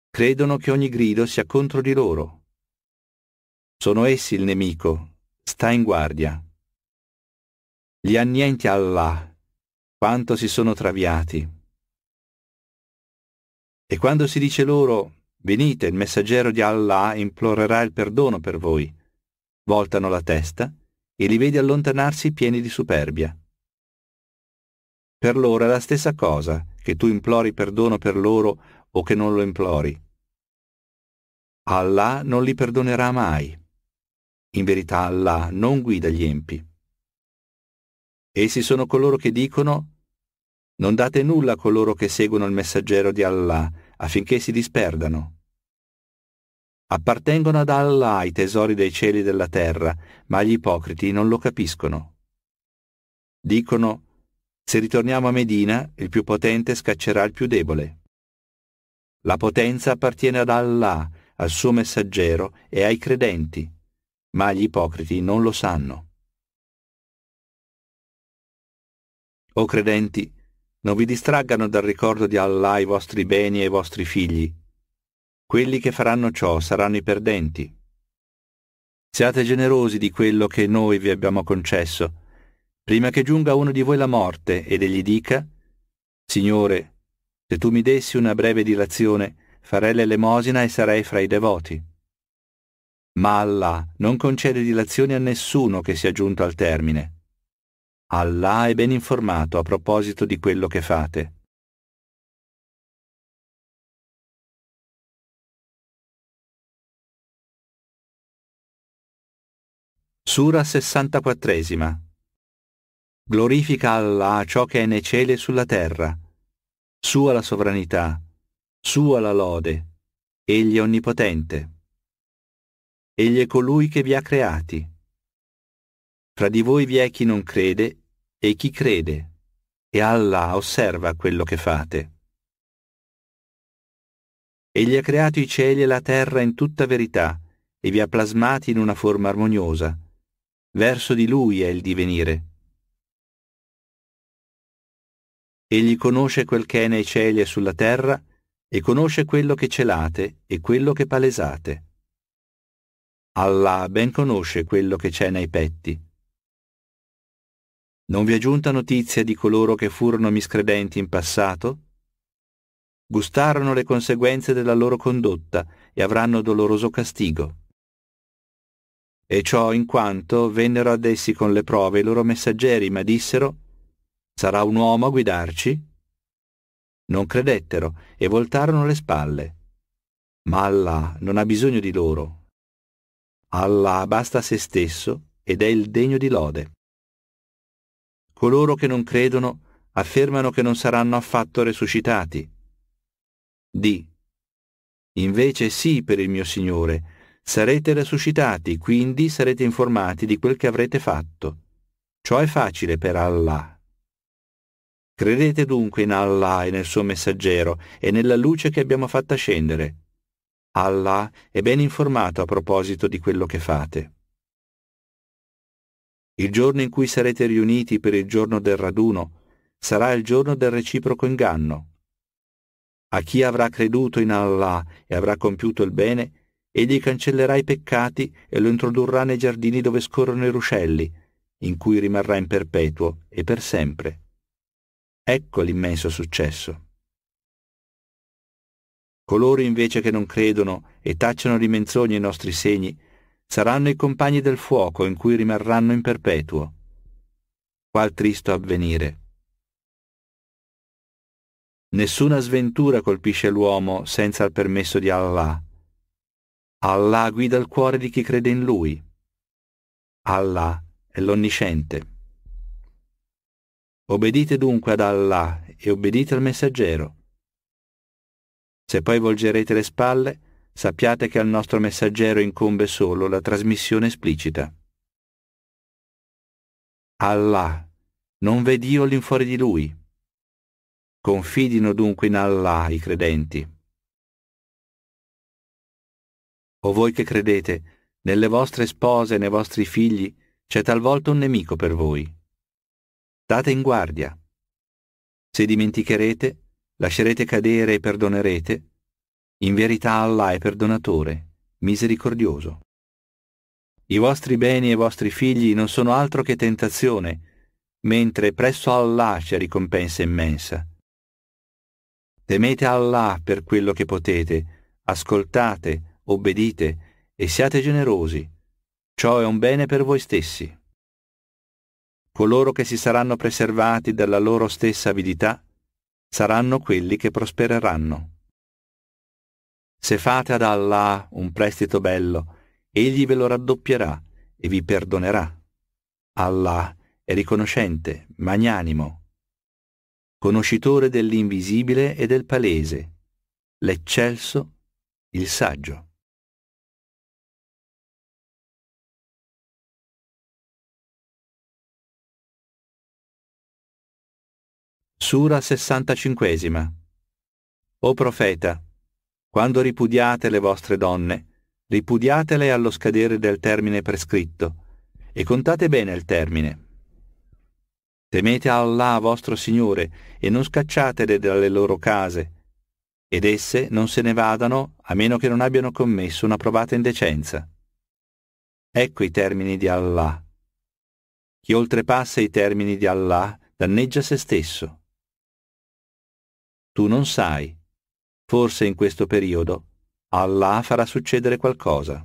Credono che ogni grido sia contro di loro. Sono essi il nemico, sta in guardia. Gli annienti Allah, quanto si sono traviati. E quando si dice loro, venite, il messaggero di Allah implorerà il perdono per voi, voltano la testa e li vedi allontanarsi pieni di superbia. Per loro è la stessa cosa che tu implori perdono per loro o che non lo implori. Allah non li perdonerà mai. In verità Allah non guida gli empi. Essi sono coloro che dicono non date nulla a coloro che seguono il messaggero di Allah affinché si disperdano. Appartengono ad Allah i tesori dei cieli e della terra, ma gli ipocriti non lo capiscono. Dicono, se ritorniamo a Medina, il più potente scaccerà il più debole. La potenza appartiene ad Allah, al suo messaggero e ai credenti, ma gli ipocriti non lo sanno. O credenti, non vi distraggano dal ricordo di Allah i vostri beni e i vostri figli, quelli che faranno ciò saranno i perdenti. Siate generosi di quello che noi vi abbiamo concesso, prima che giunga uno di voi la morte ed egli dica, Signore, se tu mi dessi una breve dilazione, farei l'elemosina e sarei fra i devoti. Ma Allah non concede dilazioni a nessuno che sia giunto al termine. Allah è ben informato a proposito di quello che fate. Sura 64 Glorifica Allah ciò che è nei cieli e sulla terra. Sua la sovranità, sua la lode. Egli è onnipotente. Egli è colui che vi ha creati. Fra di voi vi è chi non crede e chi crede, e Allah osserva quello che fate. Egli ha creato i cieli e la terra in tutta verità e vi ha plasmati in una forma armoniosa verso di lui è il divenire. Egli conosce quel che è nei cieli e sulla terra, e conosce quello che celate e quello che palesate. Allah ben conosce quello che c'è nei petti. Non vi è giunta notizia di coloro che furono miscredenti in passato? Gustarono le conseguenze della loro condotta e avranno doloroso castigo e ciò in quanto vennero ad essi con le prove i loro messaggeri, ma dissero, Sarà un uomo a guidarci? Non credettero e voltarono le spalle. Ma Allah non ha bisogno di loro. Allah basta a se stesso ed è il degno di lode. Coloro che non credono affermano che non saranno affatto resuscitati. Di. Invece sì per il mio Signore, Sarete resuscitati, quindi sarete informati di quel che avrete fatto. Ciò è facile per Allah. Credete dunque in Allah e nel suo messaggero e nella luce che abbiamo fatta scendere. Allah è ben informato a proposito di quello che fate. Il giorno in cui sarete riuniti per il giorno del raduno sarà il giorno del reciproco inganno. A chi avrà creduto in Allah e avrà compiuto il bene, Egli cancellerà i peccati e lo introdurrà nei giardini dove scorrono i ruscelli, in cui rimarrà in perpetuo e per sempre. Ecco l'immenso successo. Coloro invece che non credono e tacciano di menzogne i nostri segni, saranno i compagni del fuoco in cui rimarranno in perpetuo. Qual tristo avvenire! Nessuna sventura colpisce l'uomo senza il permesso di Allah Allah guida il cuore di chi crede in Lui. Allah è l'onnisciente. Obbedite dunque ad Allah e obbedite al messaggero. Se poi volgerete le spalle, sappiate che al nostro messaggero incombe solo la trasmissione esplicita. Allah, non v'è Dio all'infuori di Lui. Confidino dunque in Allah i credenti. O voi che credete, nelle vostre spose e nei vostri figli c'è talvolta un nemico per voi. State in guardia. Se dimenticherete, lascerete cadere e perdonerete, in verità Allah è perdonatore, misericordioso. I vostri beni e i vostri figli non sono altro che tentazione, mentre presso Allah c'è ricompensa immensa. Temete Allah per quello che potete, ascoltate, obbedite e siate generosi. Ciò è un bene per voi stessi. Coloro che si saranno preservati dalla loro stessa avidità saranno quelli che prospereranno. Se fate ad Allah un prestito bello, egli ve lo raddoppierà e vi perdonerà. Allah è riconoscente, magnanimo, conoscitore dell'invisibile e del palese, l'eccelso, il saggio. Sura 65. O profeta, quando ripudiate le vostre donne, ripudiatele allo scadere del termine prescritto, e contate bene il termine. Temete Allah vostro Signore e non scacciatele dalle loro case, ed esse non se ne vadano a meno che non abbiano commesso una provata indecenza. Ecco i termini di Allah. Chi oltrepassa i termini di Allah danneggia se stesso. Tu non sai. Forse in questo periodo Allah farà succedere qualcosa.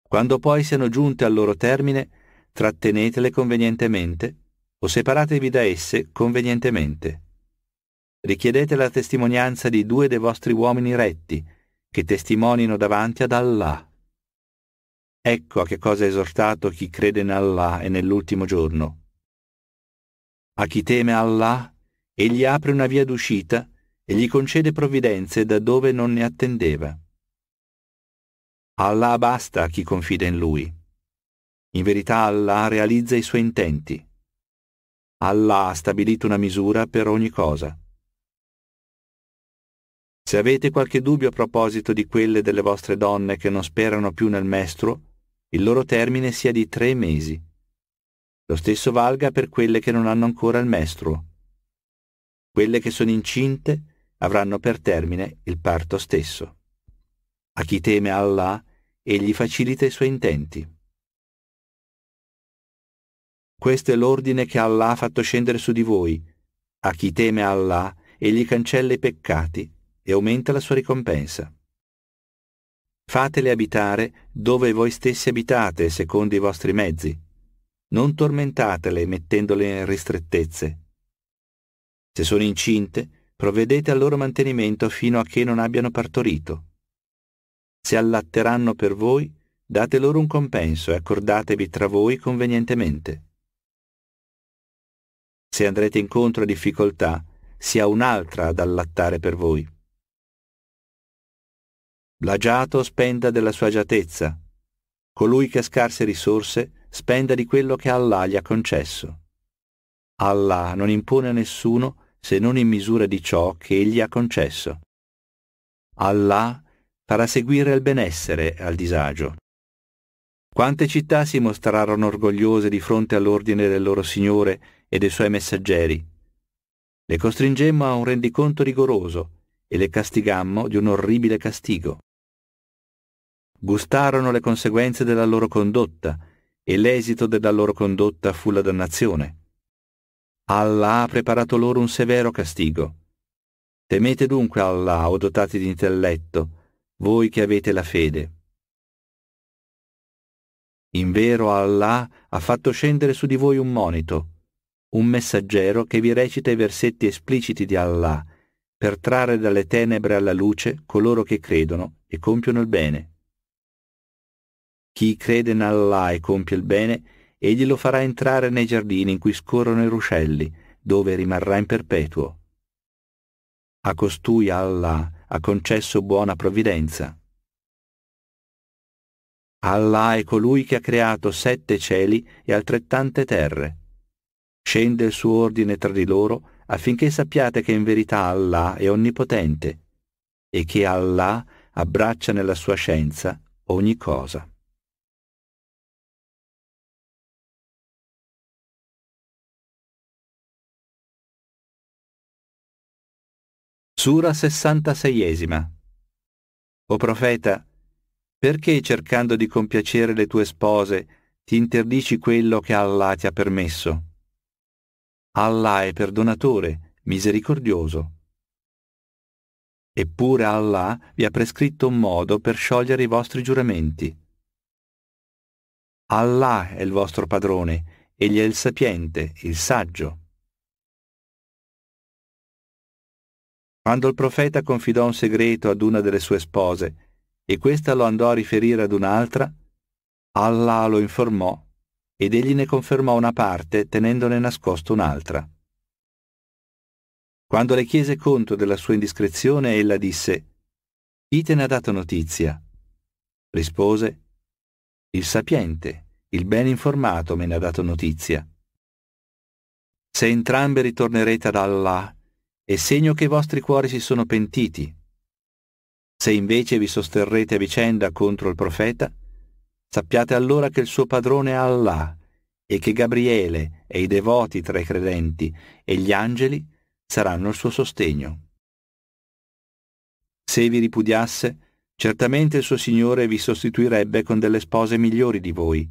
Quando poi siano giunte al loro termine, trattenetele convenientemente o separatevi da esse convenientemente. Richiedete la testimonianza di due dei vostri uomini retti, che testimonino davanti ad Allah. Ecco a che cosa è esortato chi crede in Allah e nell'ultimo giorno. A chi teme Allah egli apre una via d'uscita e gli concede provvidenze da dove non ne attendeva. Allah basta a chi confida in lui. In verità Allah realizza i suoi intenti. Allah ha stabilito una misura per ogni cosa. Se avete qualche dubbio a proposito di quelle delle vostre donne che non sperano più nel mestro, il loro termine sia di tre mesi. Lo stesso valga per quelle che non hanno ancora il mestro. Quelle che sono incinte avranno per termine il parto stesso. A chi teme Allah, egli facilita i suoi intenti. Questo è l'ordine che Allah ha fatto scendere su di voi. A chi teme Allah, egli cancella i peccati e aumenta la sua ricompensa. Fatele abitare dove voi stessi abitate, secondo i vostri mezzi. Non tormentatele mettendole in ristrettezze. Se sono incinte, provvedete al loro mantenimento fino a che non abbiano partorito. Se allatteranno per voi, date loro un compenso e accordatevi tra voi convenientemente. Se andrete incontro a difficoltà, sia un'altra ad allattare per voi. L'agiato spenda della sua agiatezza, colui che ha scarse risorse spenda di quello che Allah gli ha concesso. Allah non impone a nessuno se non in misura di ciò che egli ha concesso. Allah farà seguire il benessere al disagio. Quante città si mostrarono orgogliose di fronte all'ordine del loro Signore e dei suoi messaggeri. Le costringemmo a un rendiconto rigoroso e le castigammo di un orribile castigo. Gustarono le conseguenze della loro condotta e l'esito della loro condotta fu la dannazione. Allah ha preparato loro un severo castigo. Temete dunque Allah, o dotati di intelletto, voi che avete la fede. In vero Allah ha fatto scendere su di voi un monito, un messaggero che vi recita i versetti espliciti di Allah, per trarre dalle tenebre alla luce coloro che credono e compiono il bene. Chi crede in Allah e compie il bene egli lo farà entrare nei giardini in cui scorrono i ruscelli, dove rimarrà in perpetuo. A costui Allah ha concesso buona provvidenza. Allah è colui che ha creato sette cieli e altrettante terre. Scende il suo ordine tra di loro affinché sappiate che in verità Allah è onnipotente e che Allah abbraccia nella sua scienza ogni cosa. Sura 66 O profeta, perché cercando di compiacere le tue spose ti interdici quello che Allah ti ha permesso? Allah è perdonatore, misericordioso. Eppure Allah vi ha prescritto un modo per sciogliere i vostri giuramenti. Allah è il vostro padrone, egli è il sapiente, il saggio. Quando il profeta confidò un segreto ad una delle sue spose e questa lo andò a riferire ad un'altra, Allah lo informò ed egli ne confermò una parte tenendone nascosto un'altra. Quando le chiese conto della sua indiscrezione, ella disse, Chi te ne ha dato notizia? Rispose, Il sapiente, il ben informato me ne ha dato notizia. Se entrambe ritornerete ad Allah, è segno che i vostri cuori si sono pentiti. Se invece vi sosterrete a vicenda contro il profeta, sappiate allora che il suo padrone è Allah e che Gabriele e i devoti tra i credenti e gli angeli saranno il suo sostegno. Se vi ripudiasse, certamente il suo Signore vi sostituirebbe con delle spose migliori di voi,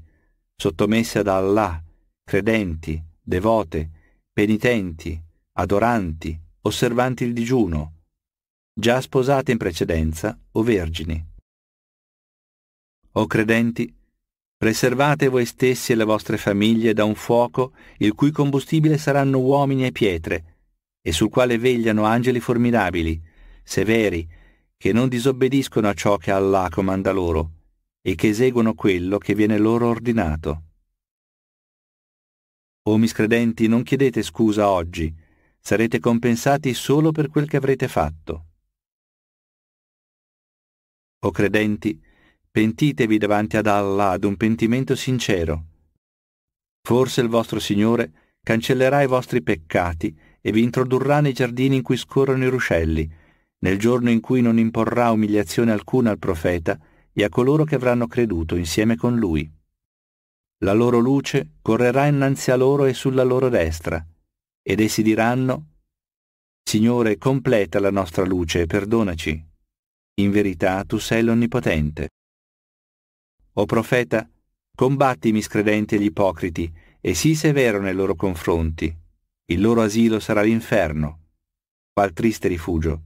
sottomesse ad Allah, credenti, devote, penitenti, adoranti, osservanti il digiuno, già sposate in precedenza o vergini. O credenti, preservate voi stessi e le vostre famiglie da un fuoco il cui combustibile saranno uomini e pietre, e sul quale vegliano angeli formidabili, severi, che non disobbediscono a ciò che Allah comanda loro, e che eseguono quello che viene loro ordinato. O miscredenti, non chiedete scusa oggi, sarete compensati solo per quel che avrete fatto. O credenti, pentitevi davanti ad Allah ad un pentimento sincero. Forse il vostro Signore cancellerà i vostri peccati e vi introdurrà nei giardini in cui scorrono i ruscelli, nel giorno in cui non imporrà umiliazione alcuna al profeta e a coloro che avranno creduto insieme con lui. La loro luce correrà innanzi a loro e sulla loro destra, ed essi diranno, Signore, completa la nostra luce e perdonaci. In verità tu sei l'Onnipotente. O profeta, combatti i miscredenti e gli ipocriti, e sii severo nei loro confronti. Il loro asilo sarà l'inferno. Qual triste rifugio.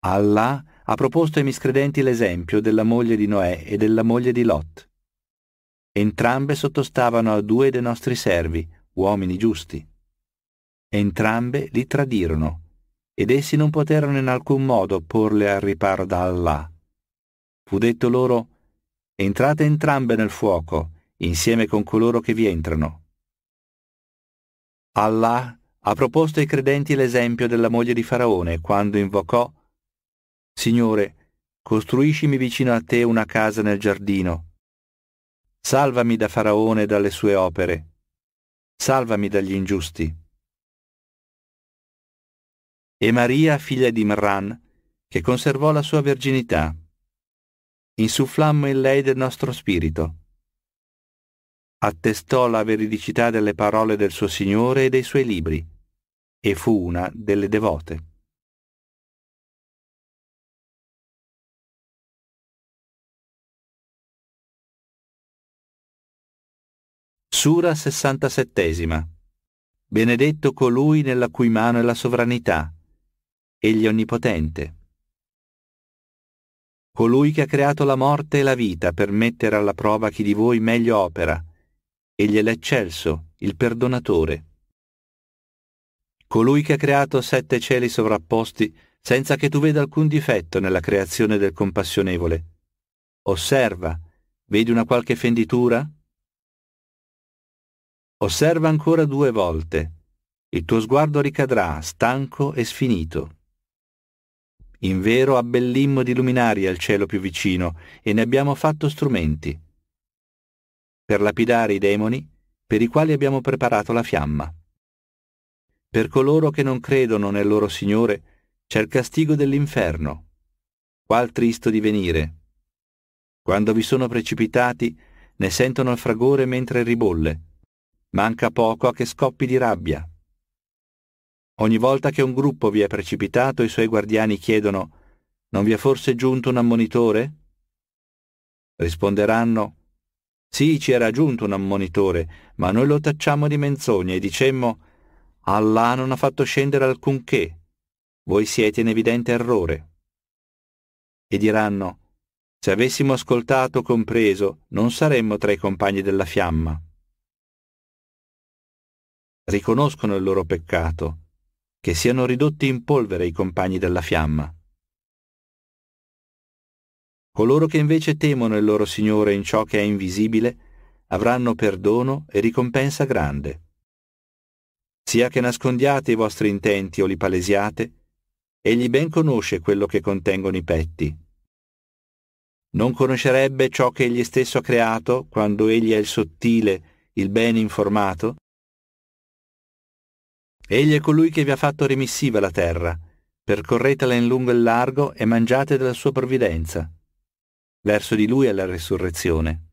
Allah ha proposto ai miscredenti l'esempio della moglie di Noè e della moglie di Lot. Entrambe sottostavano a due dei nostri servi, uomini giusti. Entrambe li tradirono, ed essi non poterono in alcun modo porle al riparo da Allah. Fu detto loro, entrate entrambe nel fuoco, insieme con coloro che vi entrano. Allah ha proposto ai credenti l'esempio della moglie di Faraone quando invocò Signore, costruiscimi vicino a te una casa nel giardino, Salvami da Faraone e dalle sue opere. Salvami dagli ingiusti. E Maria, figlia di Mran, che conservò la sua verginità. Insufflammo in lei del nostro spirito. Attestò la veridicità delle parole del suo Signore e dei suoi libri, e fu una delle devote. Sura 67. Benedetto colui nella cui mano è la sovranità, egli onnipotente. Colui che ha creato la morte e la vita per mettere alla prova chi di voi meglio opera, egli è l'eccelso, il perdonatore. Colui che ha creato sette cieli sovrapposti senza che tu veda alcun difetto nella creazione del compassionevole. Osserva, vedi una qualche fenditura? Osserva ancora due volte. Il tuo sguardo ricadrà, stanco e sfinito. In vero abbellimmo di luminari al cielo più vicino e ne abbiamo fatto strumenti. Per lapidare i demoni per i quali abbiamo preparato la fiamma. Per coloro che non credono nel loro Signore c'è il castigo dell'inferno. Qual tristo divenire! Quando vi sono precipitati, ne sentono il fragore mentre ribolle, Manca poco a che scoppi di rabbia. Ogni volta che un gruppo vi è precipitato, i suoi guardiani chiedono Non vi è forse giunto un ammonitore? Risponderanno Sì, ci era giunto un ammonitore, ma noi lo tacciamo di menzogne e dicemmo Allah non ha fatto scendere alcunché. Voi siete in evidente errore. E diranno Se avessimo ascoltato o compreso, non saremmo tra i compagni della fiamma riconoscono il loro peccato, che siano ridotti in polvere i compagni della fiamma. Coloro che invece temono il loro Signore in ciò che è invisibile avranno perdono e ricompensa grande. Sia che nascondiate i vostri intenti o li palesiate, egli ben conosce quello che contengono i petti. Non conoscerebbe ciò che egli stesso ha creato quando egli è il sottile, il bene informato? Egli è colui che vi ha fatto remissiva la terra. Percorretela in lungo e largo e mangiate della sua provvidenza. Verso di lui è la resurrezione.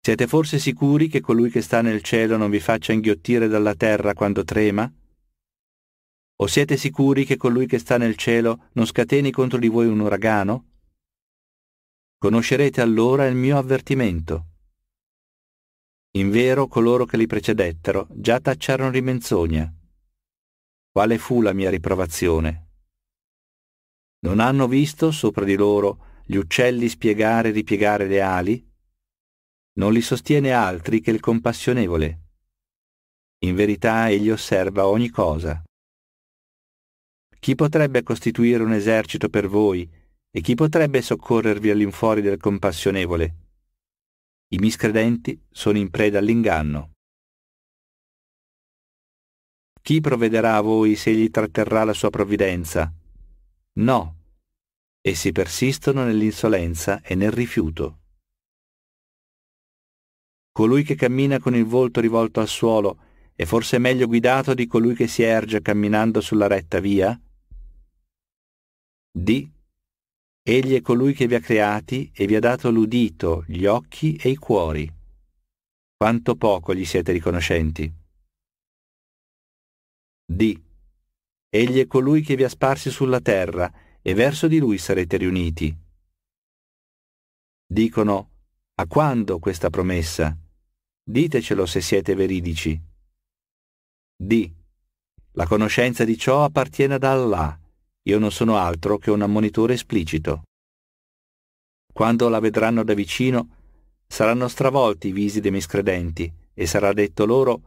Siete forse sicuri che colui che sta nel cielo non vi faccia inghiottire dalla terra quando trema? O siete sicuri che colui che sta nel cielo non scateni contro di voi un uragano? Conoscerete allora il mio avvertimento. In vero coloro che li precedettero già tacciarono di menzogna. Quale fu la mia riprovazione? Non hanno visto sopra di loro gli uccelli spiegare e ripiegare le ali? Non li sostiene altri che il compassionevole. In verità egli osserva ogni cosa. Chi potrebbe costituire un esercito per voi e chi potrebbe soccorrervi all'infuori del compassionevole? I miscredenti sono in preda all'inganno. Chi provvederà a voi se egli tratterrà la sua provvidenza? No. Essi persistono nell'insolenza e nel rifiuto. Colui che cammina con il volto rivolto al suolo è forse meglio guidato di colui che si erge camminando sulla retta via? D. Egli è colui che vi ha creati e vi ha dato l'udito, gli occhi e i cuori. Quanto poco gli siete riconoscenti. D. Egli è colui che vi ha sparsi sulla terra e verso di lui sarete riuniti. Dicono, a quando questa promessa? Ditecelo se siete veridici. D. La conoscenza di ciò appartiene ad Allah io non sono altro che un ammonitore esplicito. Quando la vedranno da vicino, saranno stravolti i visi dei miscredenti e sarà detto loro,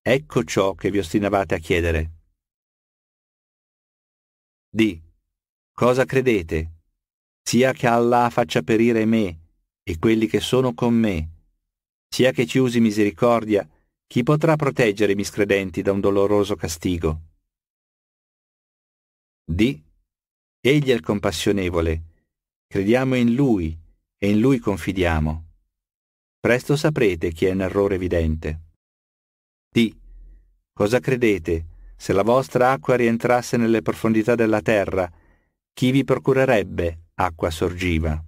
ecco ciò che vi ostinavate a chiedere. Di, Cosa credete? Sia che Allah faccia perire me e quelli che sono con me, sia che ci usi misericordia, chi potrà proteggere i miscredenti da un doloroso castigo? D. Egli è il compassionevole. Crediamo in Lui e in Lui confidiamo. Presto saprete chi è un errore evidente. D. Cosa credete? Se la vostra acqua rientrasse nelle profondità della terra, chi vi procurerebbe acqua sorgiva?